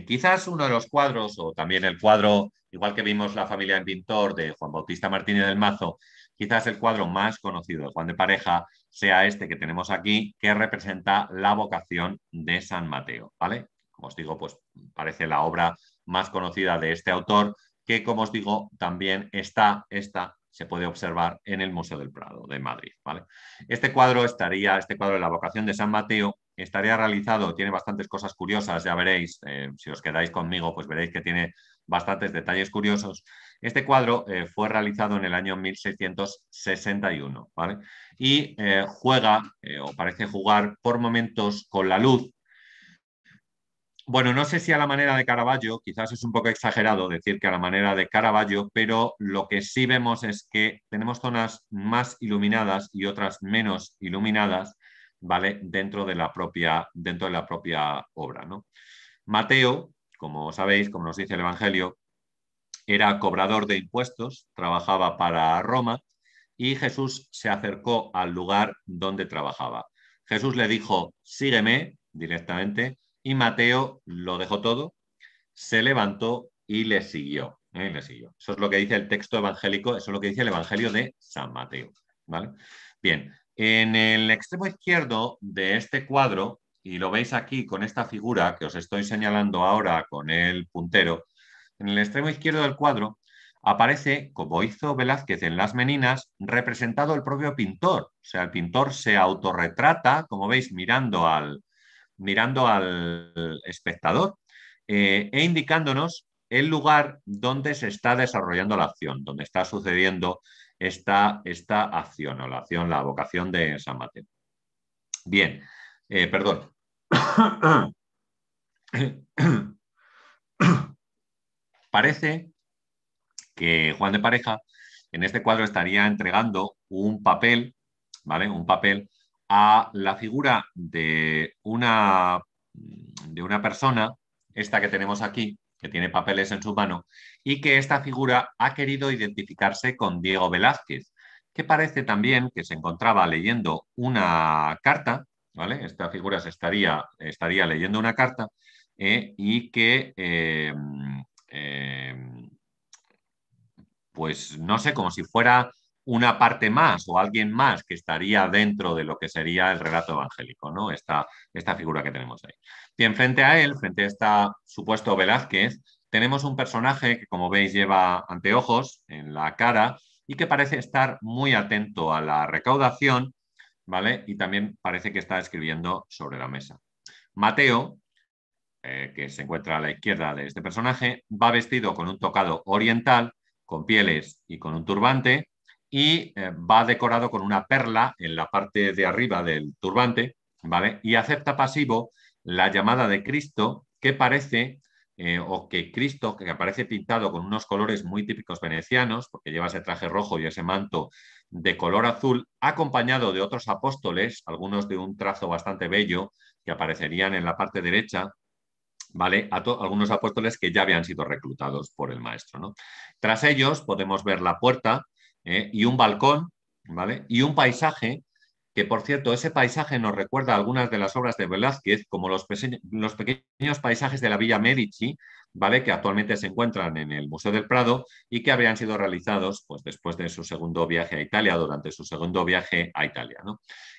quizás uno de los cuadros, o también el cuadro, igual que vimos la familia del pintor de Juan Bautista Martínez del Mazo, quizás el cuadro más conocido de Juan de Pareja sea este que tenemos aquí, que representa la vocación de San Mateo, ¿vale? Como os digo, pues parece la obra más conocida de este autor, que como os digo, también está, esta se puede observar en el Museo del Prado de Madrid, ¿vale? Este cuadro estaría, este cuadro de la vocación de San Mateo, estaría realizado, tiene bastantes cosas curiosas, ya veréis, eh, si os quedáis conmigo, pues veréis que tiene bastantes detalles curiosos. Este cuadro eh, fue realizado en el año 1661, ¿vale? Y eh, juega, o parece jugar por momentos con la luz. Bueno, no sé si a la manera de Caravaggio, quizás es un poco exagerado decir que a la manera de Caravaggio, pero lo que sí vemos es que tenemos zonas más iluminadas y otras menos iluminadas, ¿vale? Dentro de la propia, dentro de la propia obra, ¿no? Mateo, como sabéis, como nos dice el Evangelio, era cobrador de impuestos, trabajaba para Roma y Jesús se acercó al lugar donde trabajaba. Jesús le dijo, sígueme directamente, y Mateo lo dejó todo, se levantó y le siguió. ¿eh? Le siguió. Eso es lo que dice el texto evangélico, eso es lo que dice el Evangelio de San Mateo. ¿vale? Bien, en el extremo izquierdo de este cuadro, y lo veis aquí con esta figura que os estoy señalando ahora con el puntero, en el extremo izquierdo del cuadro aparece, como hizo Velázquez en Las Meninas, representado el propio pintor. O sea, el pintor se autorretrata, como veis, mirando al, mirando al espectador eh, e indicándonos el lugar donde se está desarrollando la acción, donde está sucediendo esta, esta acción o la acción, la vocación de San Mateo. Bien, eh, perdón. Parece que Juan de Pareja en este cuadro estaría entregando un papel, ¿vale? Un papel a la figura de una, de una persona, esta que tenemos aquí, que tiene papeles en su mano, y que esta figura ha querido identificarse con Diego Velázquez, que parece también que se encontraba leyendo una carta, ¿vale? Esta figura se estaría, estaría leyendo una carta eh, y que, em, em, pues no sé, como si fuera una parte más o alguien más que estaría dentro de lo que sería el relato evangélico, ¿no? Esta, esta figura que tenemos ahí. Bien, frente a él, frente a este supuesto Velázquez, tenemos un personaje que, como veis, lleva anteojos en la cara y que parece estar muy atento a la recaudación, ¿vale? Y también parece que está escribiendo sobre la mesa. Mateo, eh, que se encuentra a la izquierda de este personaje, va vestido con un tocado oriental, con pieles y con un turbante, y eh, va decorado con una perla en la parte de arriba del turbante, ¿vale? Y acepta pasivo la llamada de Cristo que parece, eh, o que Cristo, que aparece pintado con unos colores muy típicos venecianos, porque lleva ese traje rojo y ese manto de color azul, acompañado de otros apóstoles, algunos de un trazo bastante bello, que aparecerían en la parte derecha, ¿vale? algunos apóstoles que ya habían sido reclutados por el maestro. ¿no? Tras ellos podemos ver la puerta ¿eh? y un balcón, ¿vale? Y un paisaje que por cierto, ese paisaje nos recuerda algunas de las obras de Velázquez, como los, pequeños paisajes de la Villa Medici, ¿vale? que actualmente se encuentran en el Museo del Prado y que habrían sido realizados pues, después de su segundo viaje a Italia, durante su segundo viaje a Italia.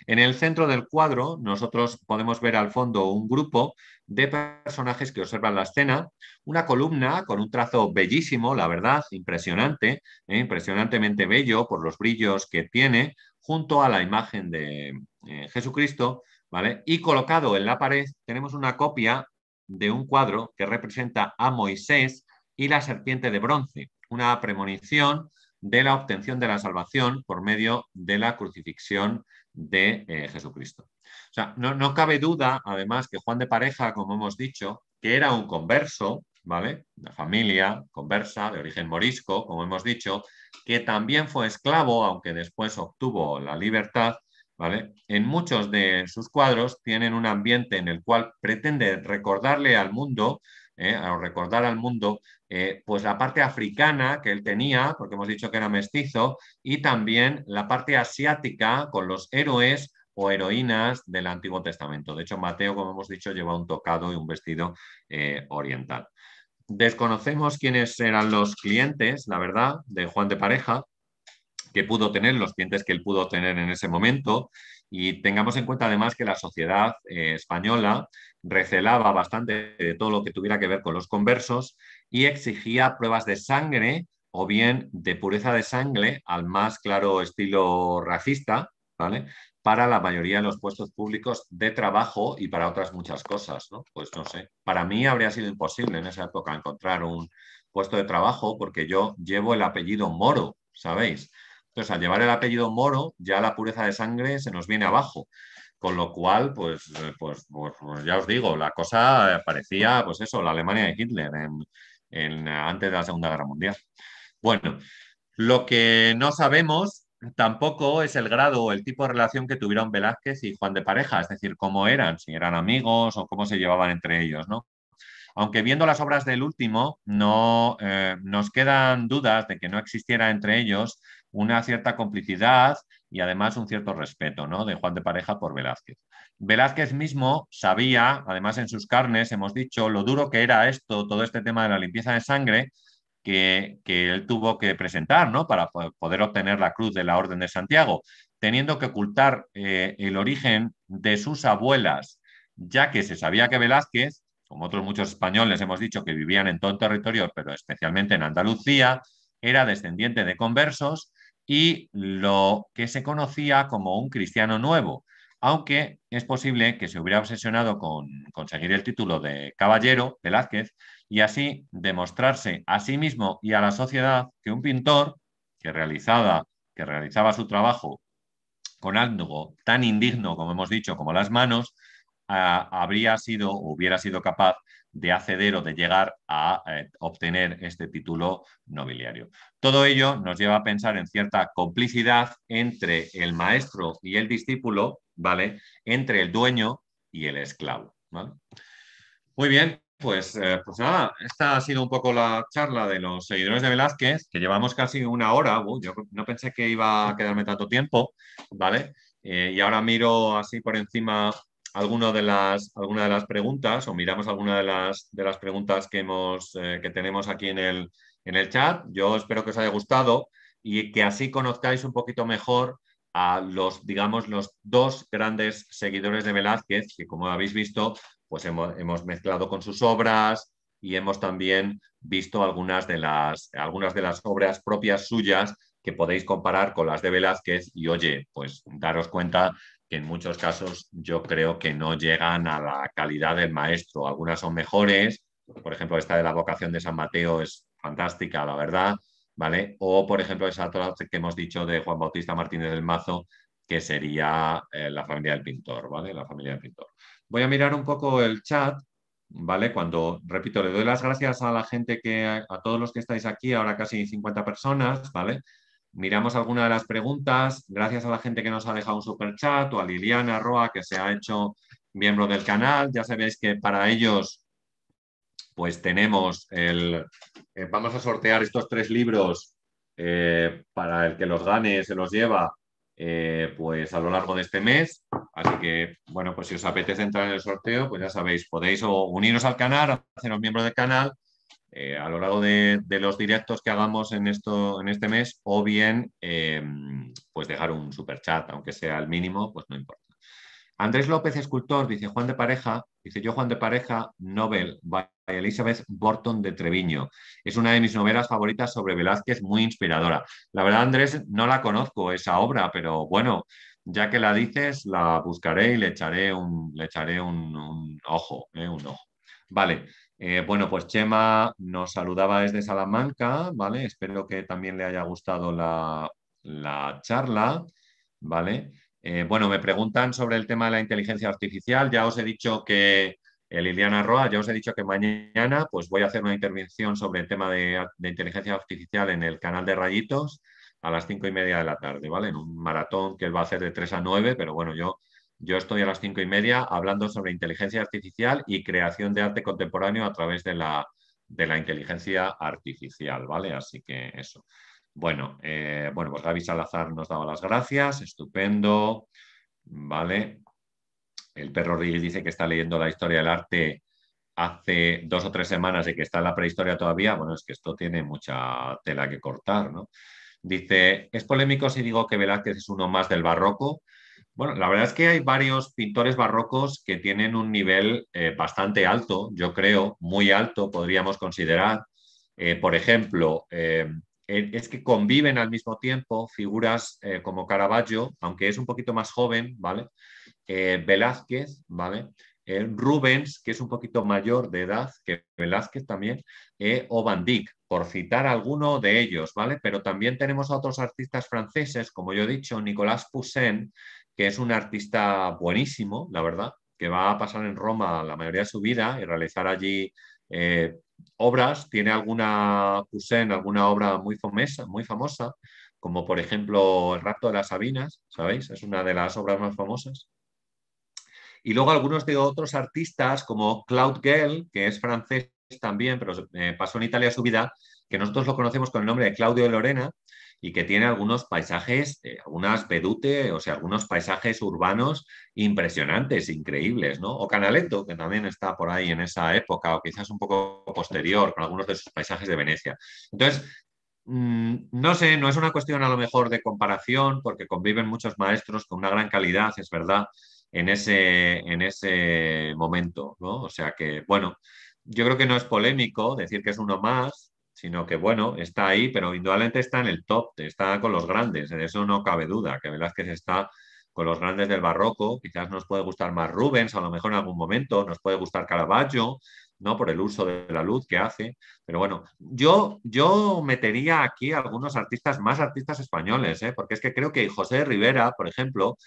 En el centro del cuadro, nosotros podemos ver al fondo un grupo de personajes que observan la escena, una columna con un trazo bellísimo, la verdad, impresionante, ¿eh? impresionantemente bello por los brillos que tiene, junto a la imagen de eh, Jesucristo, ¿vale? Y colocado en la pared tenemos una copia de un cuadro que representa a Moisés y la serpiente de bronce, una premonición de la obtención de la salvación por medio de la crucifixión de eh, Jesucristo. O sea, no, no, cabe duda, además, que Juan de Pareja, como hemos dicho, que era un converso, la Una familia conversa de origen morisco, como hemos dicho, que también fue esclavo, aunque después obtuvo la libertad, En muchos de sus cuadros tienen un ambiente en el cual pretende recordarle al mundo ¿eh? recordar al mundo, eh, pues la parte africana que él tenía, porque hemos dicho que era mestizo, y también la parte asiática con los héroes o heroínas del Antiguo Testamento. De hecho, Mateo, como hemos dicho, lleva un tocado y un vestido eh, oriental. Desconocemos quiénes eran los clientes, la verdad, de Juan de Pareja, que pudo tener, los clientes que él pudo tener en ese momento. Y tengamos en cuenta además que la sociedad eh, española recelaba bastante de todo lo que tuviera que ver con los conversos y exigía pruebas de sangre o bien de pureza de sangre al más claro estilo racista para la mayoría de los puestos públicos de trabajo y para otras muchas cosas, ¿no? Pues no sé. Para mí habría sido imposible en esa época encontrar un puesto de trabajo porque yo llevo el apellido Moro, ¿sabéis? Entonces, al llevar el apellido Moro, ya la pureza de sangre se nos viene abajo. Con lo cual, pues, eh, pues, pues, pues, ya os digo, la cosa parecía, pues eso, la Alemania de Hitler antes de la Segunda Guerra Mundial. Bueno, lo que no sabemos tampoco es el grado o el tipo de relación que tuvieron Velázquez y Juan de Pareja, es decir, cómo eran, si eran amigos o cómo se llevaban entre ellos, ¿no? Aunque viendo las obras del último, no, eh, nos quedan dudas de que no existiera entre ellos una cierta complicidad y además un cierto respeto ¿no? de Juan de Pareja por Velázquez. Velázquez mismo sabía, además en sus carnes, hemos dicho, lo duro que era esto, todo este tema de la limpieza de sangre, que, él tuvo que presentar para poder obtener la cruz de la Orden de Santiago, teniendo que ocultar eh, el origen de sus abuelas, ya que se sabía que Velázquez, como otros muchos españoles hemos dicho que vivían en todo el territorio, pero especialmente en Andalucía, era descendiente de conversos y lo que se conocía como un cristiano nuevo, aunque es posible que se hubiera obsesionado con conseguir el título de caballero Velázquez y así demostrarse a sí mismo y a la sociedad que un pintor que, que realizaba su trabajo con algo tan indigno, como hemos dicho, como las manos, habría sido o hubiera sido capaz de acceder o de llegar a eh, obtener este título nobiliario. Todo ello nos lleva a pensar en cierta complicidad entre el maestro y el discípulo, ¿vale? Entre el dueño y el esclavo. Muy bien, pues, eh, pues nada, esta ha sido un poco la charla de los seguidores de Velázquez, que llevamos casi una hora. yo no pensé que iba a quedarme tanto tiempo, ¿vale? Eh, y ahora miro así por encima alguna de las, de las preguntas o miramos alguna de las, de las preguntas que, hemos, eh, que tenemos aquí el, en el chat. Yo espero que os haya gustado y que así conozcáis un poquito mejor a los, digamos, los dos grandes seguidores de Velázquez, que como habéis visto, pues hemos, hemos mezclado con sus obras y hemos también visto algunas de, las, algunas de las obras propias suyas que podéis comparar con las de Velázquez y oye, pues daros cuenta que en muchos casos yo creo que no llegan a la calidad del maestro. Algunas son mejores, por ejemplo, esta de la vocación de San Mateo es fantástica, la verdad, ¿vale? O, por ejemplo, esa otra que hemos dicho de Juan Bautista Martínez del Mazo, que sería eh, la familia del pintor, ¿vale? La familia del pintor. Voy a mirar un poco el chat, ¿vale? Cuando, repito, le doy las gracias a la gente que, a todos los que estáis aquí, ahora casi 50 personas, ¿vale? Miramos alguna de las preguntas, gracias a la gente que nos ha dejado un super chat o a Liliana Roa que se ha hecho miembro del canal. Ya sabéis que para ellos pues tenemos el. Eh, vamos a sortear estos tres libros eh, para el que los gane, se los lleva. Eh, pues a lo largo de este mes. Así que, bueno, pues si os apetece entrar en el sorteo, pues ya sabéis, podéis o uniros al canal, haceros miembros del canal a lo largo de, los directos que hagamos en, esto, en este mes, o bien, pues dejar un super chat, aunque sea el mínimo, pues no importa. Andrés López, escultor, dice Juan de Pareja, dice yo Juan de Pareja, Nobel, Elizabeth Borton de Treviño. Es una de mis novelas favoritas sobre Velázquez, muy inspiradora. La verdad, Andrés, no la conozco esa obra, pero bueno, ya que la dices, la buscaré y le echaré un, le echaré un, eh, ojo, Vale. Eh, bueno, pues Chema nos saludaba desde Salamanca, ¿vale? Espero que también le haya gustado la, charla, ¿vale? Eh, bueno, me preguntan sobre el tema de la inteligencia artificial. Ya os he dicho que, eh, Liliana Roa, ya os he dicho que mañana pues voy a hacer una intervención sobre el tema de, inteligencia artificial en el canal de Rayitos a las cinco y media de la tarde, ¿vale? En un maratón que él va a hacer de 3 a 9, pero bueno, yo, yo estoy a las cinco y media hablando sobre inteligencia artificial y creación de arte contemporáneo a través de la, inteligencia artificial, ¿vale? Así que eso. Bueno, eh, bueno, pues Gaby Salazar nos daba las gracias, estupendo, ¿vale? el perro dice que está leyendo la historia del arte hace dos o tres semanas y que está en la prehistoria todavía, bueno, es que esto tiene mucha tela que cortar, ¿no? Dice, es polémico si digo que Velázquez es uno más del barroco. Bueno, la verdad es que hay varios pintores barrocos que tienen un nivel eh, bastante alto, yo creo, muy alto, podríamos considerar. Eh, por ejemplo, eh, es que conviven al mismo tiempo figuras como Caravaggio, aunque es un poquito más joven, ¿vale? Eh, Velázquez, ¿vale? Eh, Rubens, que es un poquito mayor de edad que Velázquez también, eh, o Van Dyck, por citar alguno de ellos, ¿vale? Pero también tenemos a otros artistas franceses, como yo he dicho, Nicolas Poussin, que es un artista buenísimo, la verdad, que va a pasar en Roma la mayoría de su vida y realizar allí eh, obras. Tiene alguna, Poussin, alguna obra muy, famosa, muy famosa, como por ejemplo El rapto de las Sabinas, ¿sabéis? Es una de las obras más famosas. Y luego algunos de otros artistas como Claude Gell que es francés también, pero eh, pasó en Italia su vida, que nosotros lo conocemos con el nombre de Claudio de Lorena y que tiene algunos paisajes, eh, algunas vedute, o sea, algunos paisajes urbanos impresionantes, increíbles, ¿no? O Canaletto, que también está por ahí en esa época, o quizás un poco posterior, con algunos de sus paisajes de Venecia. Entonces, mm, no sé, no es una cuestión a lo mejor de comparación, porque conviven muchos maestros con una gran calidad, es verdad, en ese, en ese momento, ¿no? O sea que, bueno, yo creo que no es polémico decir que es uno más, sino que, bueno, está ahí, pero indudablemente está en el top, está con los grandes, de eso no cabe duda, que se está con los grandes del barroco, quizás nos puede gustar más Rubens, a lo mejor en algún momento, nos puede gustar Caravaggio, ¿no? Por el uso de la luz que hace. Pero bueno, yo, yo metería aquí algunos artistas, más artistas españoles, ¿eh? porque es que creo que José Rivera, por ejemplo,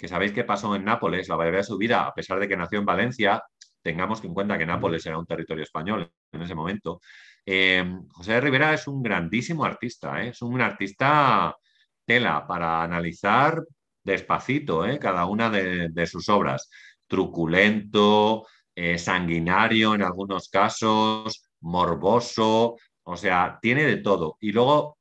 que sabéis qué pasó en Nápoles, la mayoría de su vida, a pesar de que nació en Valencia, tengamos en cuenta que Nápoles era un territorio español en ese momento. Eh, José de Rivera es un grandísimo artista, eh, es un artista tela para analizar despacito eh, cada una de, de, sus obras, truculento, sanguinario en algunos casos, morboso, o sea, tiene de todo. Y luego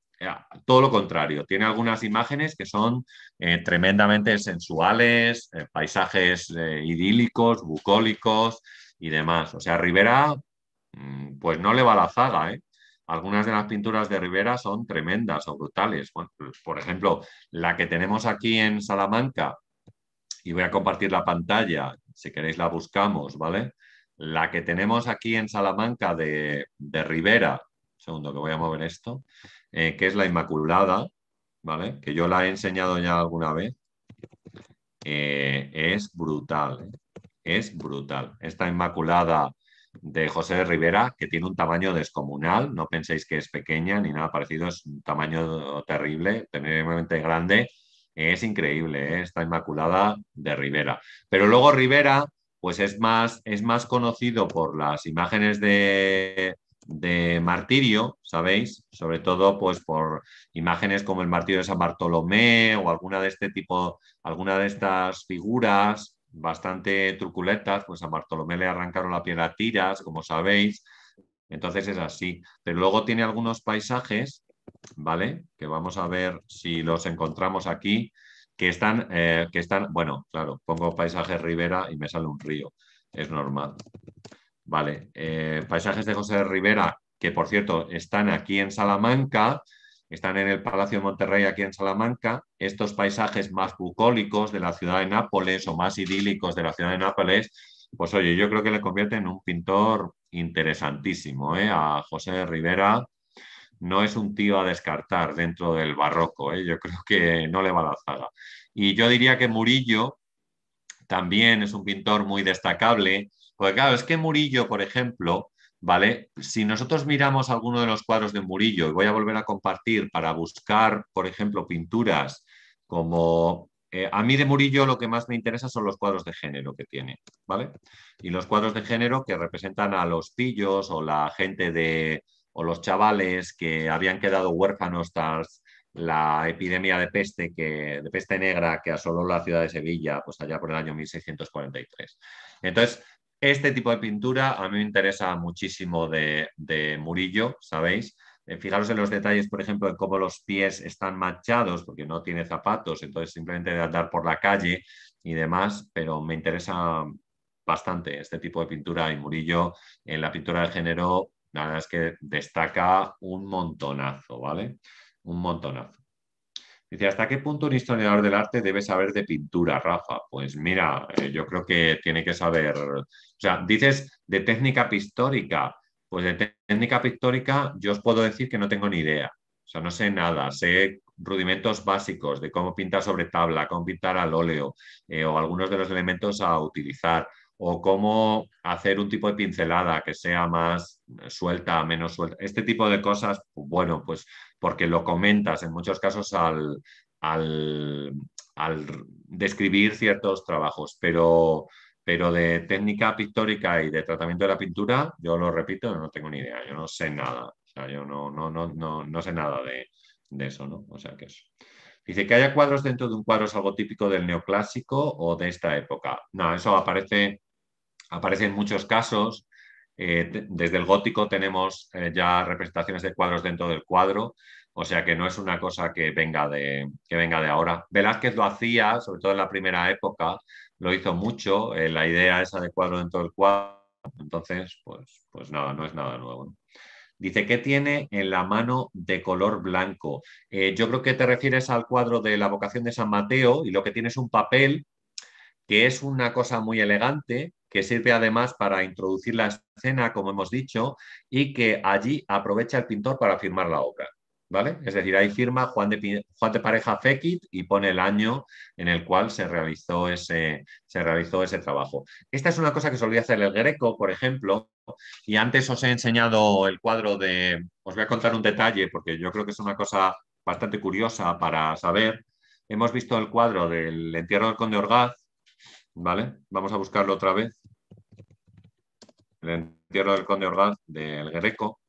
todo lo contrario, tiene algunas imágenes que son eh, tremendamente sensuales, eh, paisajes eh, idílicos, bucólicos y demás. O sea, Rivera, mm, pues no le va la zaga, Algunas de las pinturas de Rivera son tremendas o brutales. Pues, por ejemplo, la que tenemos aquí en Salamanca, y voy a compartir la pantalla, si queréis la buscamos, ¿vale? La que tenemos aquí en Salamanca de, de Rivera, segundo que voy a mover esto, eh, que es la Inmaculada, ¿vale? Que yo la he enseñado ya alguna vez. Eh, es brutal, ¿eh? es brutal. Esta Inmaculada de José de Rivera, que tiene un tamaño descomunal, no penséis que es pequeña ni nada parecido, es un tamaño terrible, tremendamente grande, es increíble, esta Inmaculada de Rivera. Pero luego Rivera, pues es más, es más conocido por las imágenes de, de martirio, ¿sabéis? Sobre todo pues por imágenes como el martirio de San Bartolomé o alguna de este tipo, alguna de estas figuras bastante truculetas pues a Bartolomé le arrancaron la piedra a tiras, como sabéis. Entonces es así. Pero luego tiene algunos paisajes, ¿vale? Que vamos a ver si los encontramos aquí, que están, eh, que están, bueno, claro, pongo paisaje ribera y me sale un río, es normal. Vale, eh, Paisajes de José de Rivera, que por cierto están aquí en Salamanca, están en el Palacio de Monterrey aquí en Salamanca. Estos paisajes más bucólicos de la ciudad de Nápoles o más idílicos de la ciudad de Nápoles, pues oye, yo creo que le convierte en un pintor interesantísimo ¿eh? a José de Rivera. No es un tío a descartar dentro del barroco, ¿eh? yo creo que no le va la zaga. Y yo diría que Murillo también es un pintor muy destacable porque claro, es que Murillo, por ejemplo, ¿vale? Si nosotros miramos alguno de los cuadros de Murillo, y voy a volver a compartir para buscar, por ejemplo, pinturas como... Eh, a mí de Murillo lo que más me interesa son los cuadros de género que tiene, ¿vale? Y los cuadros de género que representan a los pillos o la gente de... o los chavales que habían quedado huérfanos tras la epidemia de peste, de peste negra que asoló la ciudad de Sevilla, pues allá por el año 1643. Entonces, este tipo de pintura a mí me interesa muchísimo de, Murillo, ¿sabéis? Eh, fijaros en los detalles, por ejemplo, de cómo los pies están machados, porque no tiene zapatos, entonces simplemente de andar por la calle y demás, pero me interesa bastante este tipo de pintura y Murillo en la pintura de género, la verdad es que destaca un montonazo, ¿vale? Un montonazo. Dice, ¿hasta qué punto un historiador del arte debe saber de pintura, Rafa? Pues mira, eh, yo creo que tiene que saber, o sea, dices de técnica pictórica, pues de técnica pictórica yo os puedo decir que no tengo ni idea, o sea, no sé nada, sé rudimentos básicos de cómo pintar sobre tabla, cómo pintar al óleo eh, o algunos de los elementos a utilizar o cómo hacer un tipo de pincelada que sea más suelta, menos suelta. Este tipo de cosas, bueno, pues porque lo comentas en muchos casos al, al, describir ciertos trabajos, pero, pero de técnica pictórica y de tratamiento de la pintura, yo lo repito, no tengo ni idea, yo no sé nada, o sea, yo no, no, no, no, sé nada de, eso, ¿no? O sea, que Dice que haya cuadros dentro de un cuadro es algo típico del neoclásico o de esta época. No, eso aparece, aparece en muchos casos. Eh, desde el gótico tenemos eh, ya representaciones de cuadros dentro del cuadro, o sea que no es una cosa que venga, de, que venga de ahora. Velázquez lo hacía, sobre todo en la primera época, lo hizo mucho, eh, la idea esa de cuadro dentro del cuadro, entonces, pues, pues nada, no es nada nuevo. Dice, ¿qué tiene en la mano de color blanco? yo creo que te refieres al cuadro de la vocación de San Mateo y lo que tiene es un papel que es una cosa muy elegante, que sirve además para introducir la escena, como hemos dicho, y que allí aprovecha el pintor para firmar la obra. ¿Vale? Es decir, ahí firma Juan de, Juan de Pareja Fekit y pone el año en el cual se realizó, ese, se realizó ese trabajo. Esta es una cosa que solía hacer el Greco, por ejemplo, y antes os he enseñado el cuadro de... Os voy a contar un detalle porque yo creo que es una cosa bastante curiosa para saber. Hemos visto el cuadro del entierro del conde Orgaz Vamos a buscarlo otra vez. El entierro del conde Ordaz del Greco.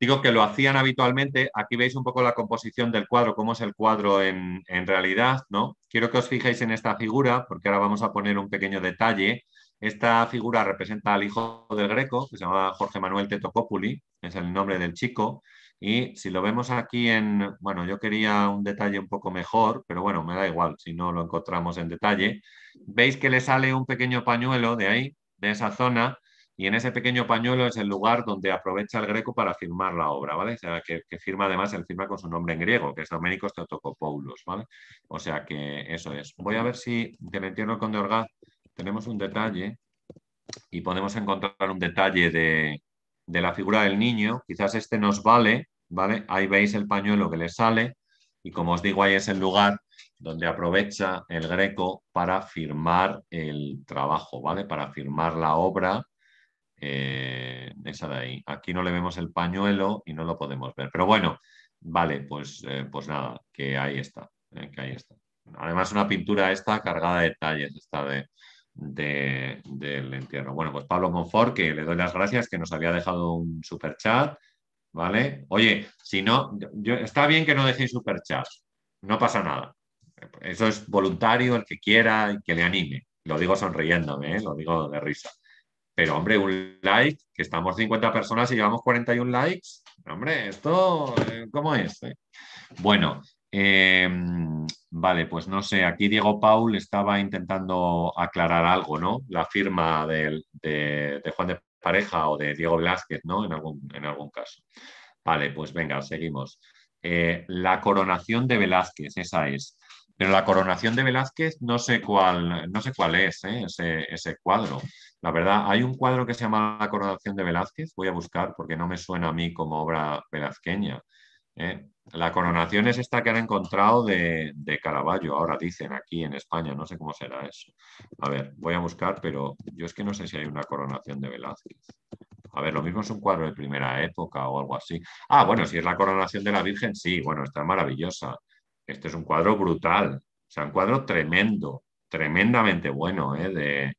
Digo que lo hacían habitualmente. Aquí veis un poco la composición del cuadro, cómo es el cuadro en, realidad, ¿no? Quiero que os fijéis en esta figura, porque ahora vamos a poner un pequeño detalle. Esta figura representa al hijo del Greco, que se llama Jorge Manuel Tetocopuli, es el nombre del chico. Y si lo vemos aquí en, bueno, yo quería un detalle un poco mejor, pero bueno, me da igual si no lo encontramos en detalle veis que le sale un pequeño pañuelo de ahí, de esa zona, y en ese pequeño pañuelo es el lugar donde aprovecha el greco para firmar la obra, ¿vale? O sea, que, firma además, él firma con su nombre en griego, que es Doménicos Teotocopoulos, ¿vale? O sea que eso es. Voy a ver si en el con de Orgaz tenemos un detalle y podemos encontrar un detalle de, de la figura del niño. Quizás este nos vale, ¿vale? Ahí veis el pañuelo que le sale y como os digo, ahí es el lugar donde aprovecha el Greco para firmar el trabajo, ¿vale? Para firmar la obra, eh, esa de ahí. Aquí no le vemos el pañuelo y no lo podemos ver. Pero bueno, vale, pues, eh, pues nada, que ahí está, eh, que ahí está. Además, una pintura esta cargada de detalles, esta del entierro. Bueno, pues Pablo Monfort, que le doy las gracias, que nos había dejado un super chat, ¿vale? Oye, si no, yo, está bien que no dejéis super chat, no pasa nada, eso es voluntario, el que quiera, y que le anime. Lo digo sonriéndome, ¿eh? lo digo de risa. Pero, hombre, un like, que estamos 50 personas y llevamos 41 likes. Hombre, esto, eh, ¿cómo es? Eh? Bueno, em, vale, pues no sé, aquí Diego Paul estaba intentando aclarar algo, ¿no? La firma de, Juan de Pareja o de Diego Velázquez, ¿no? En algún, en algún caso. Vale, pues venga, seguimos. la coronación de Velázquez, esa es. Pero la coronación de Velázquez no sé cuál, no sé cuál es ¿eh? ese, cuadro. La verdad, hay un cuadro que se llama La coronación de Velázquez, voy a buscar porque no me suena a mí como obra velazqueña. ¿eh? La coronación es esta que han encontrado de, de, Caravaggio, ahora dicen aquí en España, no sé cómo será eso. A ver, voy a buscar, pero yo es que no sé si hay una coronación de Velázquez. A ver, lo mismo es un cuadro de primera época o algo así. Ah, bueno, si es la coronación de la Virgen, sí, bueno, está maravillosa. Este es un cuadro brutal, o sea, un cuadro tremendo, tremendamente bueno ¿eh?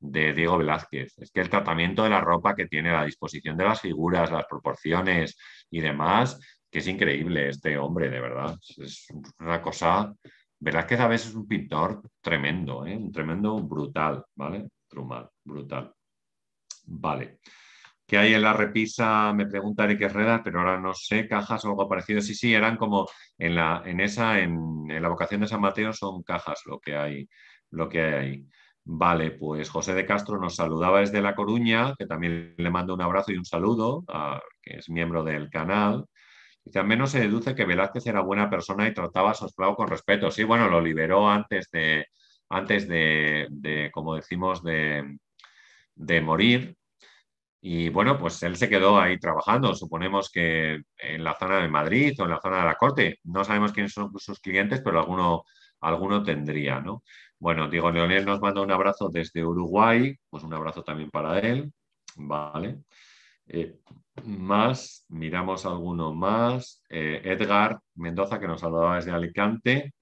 de, Diego Velázquez. Es que el tratamiento de la ropa que tiene, la disposición de las figuras, las proporciones y demás, que es increíble este hombre, de verdad. Es una cosa. Velázquez a veces es un pintor tremendo, ¿eh? un tremendo brutal, ¿vale? Trumal, brutal. Vale que hay en la repisa, me preguntaré qué Reda, pero ahora no sé, cajas o algo parecido. Sí, sí, eran como en la, en esa, en, la vocación de San Mateo son cajas lo que hay, lo que hay ahí. Vale, pues José de Castro nos saludaba desde La Coruña, que también le mando un abrazo y un saludo, que es miembro del canal. Y al menos se deduce que Velázquez era buena persona y trataba a esclavo con respeto. Sí, bueno, lo liberó antes de, antes de, de como decimos, de, de morir, y bueno, pues él se quedó ahí trabajando, suponemos que en la zona de Madrid o en la zona de la corte. No sabemos quiénes son sus clientes, pero alguno, alguno tendría, ¿no? Bueno, digo, Leonel nos manda un abrazo desde Uruguay, pues un abrazo también para él, ¿vale? Eh, más, miramos alguno más. Eh, Edgar Mendoza, que nos saludaba desde Alicante,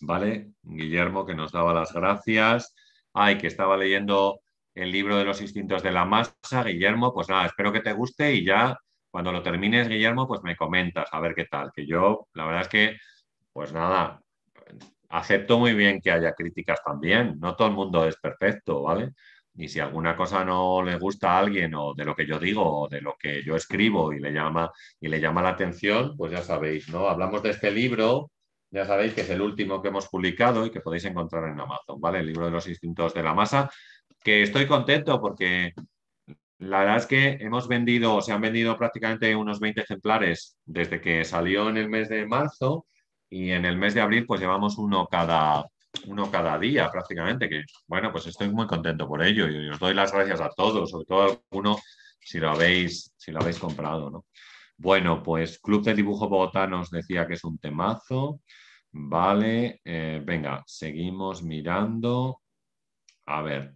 ¿vale? Guillermo, que nos daba las gracias. Ay, que estaba leyendo el libro de los instintos de la masa, Guillermo, pues nada, espero que te guste y ya cuando lo termines, Guillermo, pues me comentas a ver qué tal. Que yo, la verdad es que, pues nada, acepto muy bien que haya críticas también. No todo el mundo es perfecto, ¿vale? Y si alguna cosa no le gusta a alguien o de lo que yo digo o de lo que yo escribo y le llama y le llama la atención, pues ya sabéis, ¿no? Hablamos de este libro, ya sabéis que es el último que hemos publicado y que podéis encontrar en Amazon, ¿vale? El libro de los instintos de la masa que estoy contento porque la verdad es que hemos vendido, o se han vendido prácticamente unos 20 ejemplares desde que salió en el mes de marzo y en el mes de abril pues llevamos uno cada, uno cada día prácticamente, que bueno, pues estoy muy contento por ello y os doy las gracias a todos, sobre todo a alguno si lo habéis, si lo habéis comprado, Bueno, pues Club de Dibujo Bogotá nos decía que es un temazo. Vale, eh, venga, seguimos mirando. A ver,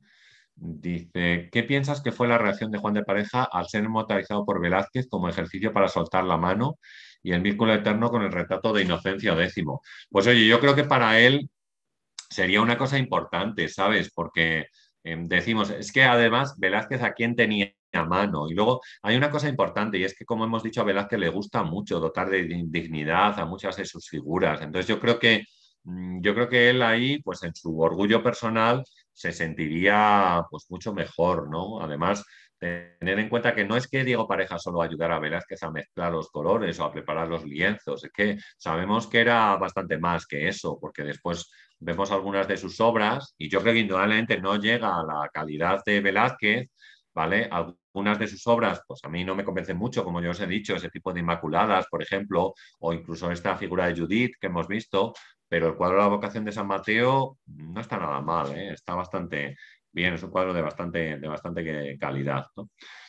Dice, ¿qué piensas que fue la reacción de Juan de Pareja al ser motorizado por Velázquez como ejercicio para soltar la mano y el vínculo eterno con el retrato de Inocencio X? Pues oye, yo creo que para él sería una cosa importante, ¿sabes? Porque em, decimos, es que además Velázquez a quién tenía a mano. Y luego hay una cosa importante y es que, como hemos dicho, a Velázquez le gusta mucho dotar de dignidad a muchas de sus figuras. Entonces yo creo que, mm, yo creo que él ahí, pues en su orgullo personal, se sentiría pues mucho mejor, ¿no? Además, tener en cuenta que no es que Diego Pareja solo ayudara a Velázquez a mezclar los colores o a preparar los lienzos, es que sabemos que era bastante más que eso, porque después vemos algunas de sus obras y yo creo que indudablemente no llega a la calidad de Velázquez, ¿vale? Algunas de sus obras, pues a mí no me convencen mucho, como yo os he dicho, ese tipo de Inmaculadas, por ejemplo, o incluso esta figura de Judith que hemos visto, pero el cuadro de la vocación de San Mateo no está nada mal, ¿eh? está bastante bien, es un cuadro de bastante, de bastante calidad.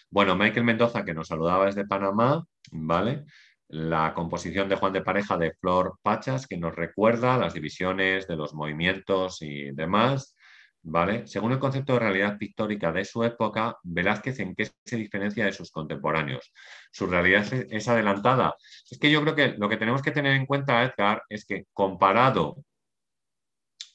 Bueno, Michael Mendoza, que nos saludaba desde Panamá, ¿vale? La composición de Juan de Pareja de Flor Pachas, que nos recuerda las divisiones de los movimientos y demás, según el concepto de realidad pictórica de su época, Velázquez en qué se diferencia de sus contemporáneos. ¿Su realidad es adelantada? Es que yo creo que lo que tenemos que tener en cuenta, Edgar, es que comparado,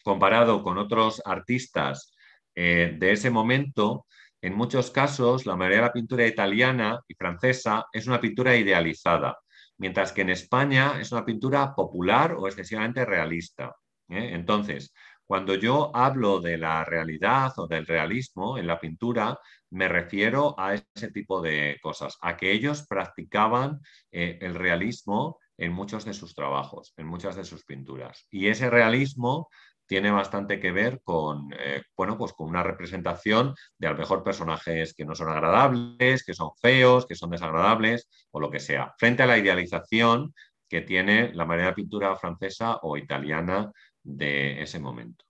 comparado con otros artistas eh, de ese momento, en muchos casos, la mayoría de la pintura italiana y francesa es una pintura idealizada, mientras que en España es una pintura popular o excesivamente realista. ¿eh? Entonces, cuando yo hablo de la realidad o del realismo en la pintura, me refiero a ese tipo de cosas, a que ellos practicaban eh, el realismo en muchos de sus trabajos, en muchas de sus pinturas. Y ese realismo tiene bastante que ver con, eh, bueno, pues con una representación de a lo mejor personajes que no son agradables, que son feos, que son desagradables o lo que sea, frente a la idealización que tiene la manera de pintura francesa o italiana de ese momento.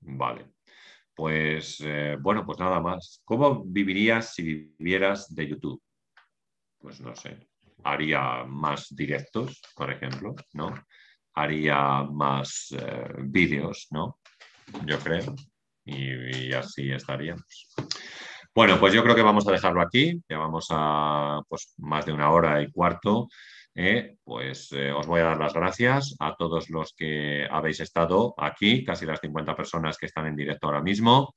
Vale. Pues eh, bueno, pues nada más. ¿Cómo vivirías si vivieras de YouTube? Pues no sé. Haría más directos, por ejemplo, ¿no? Haría más eh, vídeos, ¿no? Yo creo. Y, así estaríamos. Bueno, pues yo creo que vamos a dejarlo aquí. ...ya vamos a pues, más de una hora y cuarto. Eh, pues eh, os voy a dar las gracias a todos los que habéis estado aquí, casi las 50 personas que están en directo ahora mismo.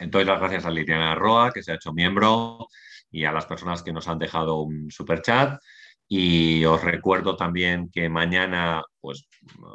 Entonces, eh, las gracias a Liliana Roa, que se ha hecho miembro, y a las personas que nos han dejado un super chat. Y os recuerdo también que mañana, pues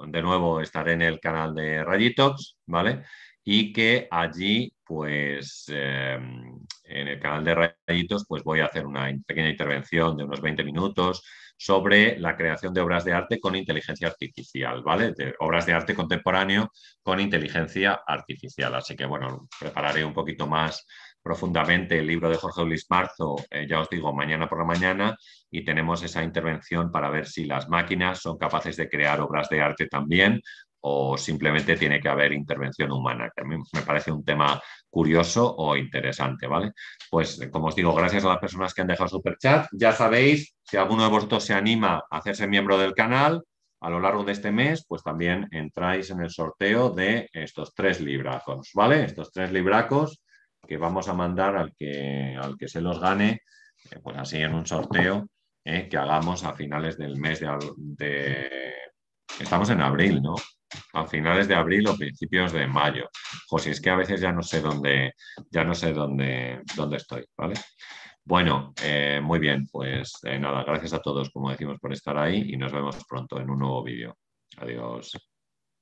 de nuevo estaré en el canal de Rayitox, ¿vale? Y que allí, pues em, en el canal de Rayitos, pues voy a hacer una pequeña intervención de unos 20 minutos sobre la creación de obras de arte con inteligencia artificial, ¿vale? De obras de arte contemporáneo con inteligencia artificial. Así que, bueno, prepararé un poquito más profundamente el libro de Jorge Luis Marzo, eh, ya os digo, mañana por la mañana, y tenemos esa intervención para ver si las máquinas son capaces de crear obras de arte también o simplemente tiene que haber intervención humana, que a mí me parece un tema curioso o interesante, ¿vale? Pues como os digo, gracias a las personas que han dejado superchat. Ya sabéis, si alguno de vosotros se anima a hacerse miembro del canal, a lo largo de este mes, pues también entráis en el sorteo de estos tres libracos, ¿vale? Estos tres libracos que vamos a mandar al que, al que se los gane, eh, pues así en un sorteo eh, que hagamos a finales del mes de... Estamos en abril, ¿no? a finales de abril o principios de mayo. José, es que a veces ya no sé dónde, ya no sé dónde, dónde estoy, ¿vale? Bueno, eh, muy bien, pues eh, nada, gracias a todos, como decimos, por estar ahí y nos vemos pronto en un nuevo vídeo. Adiós.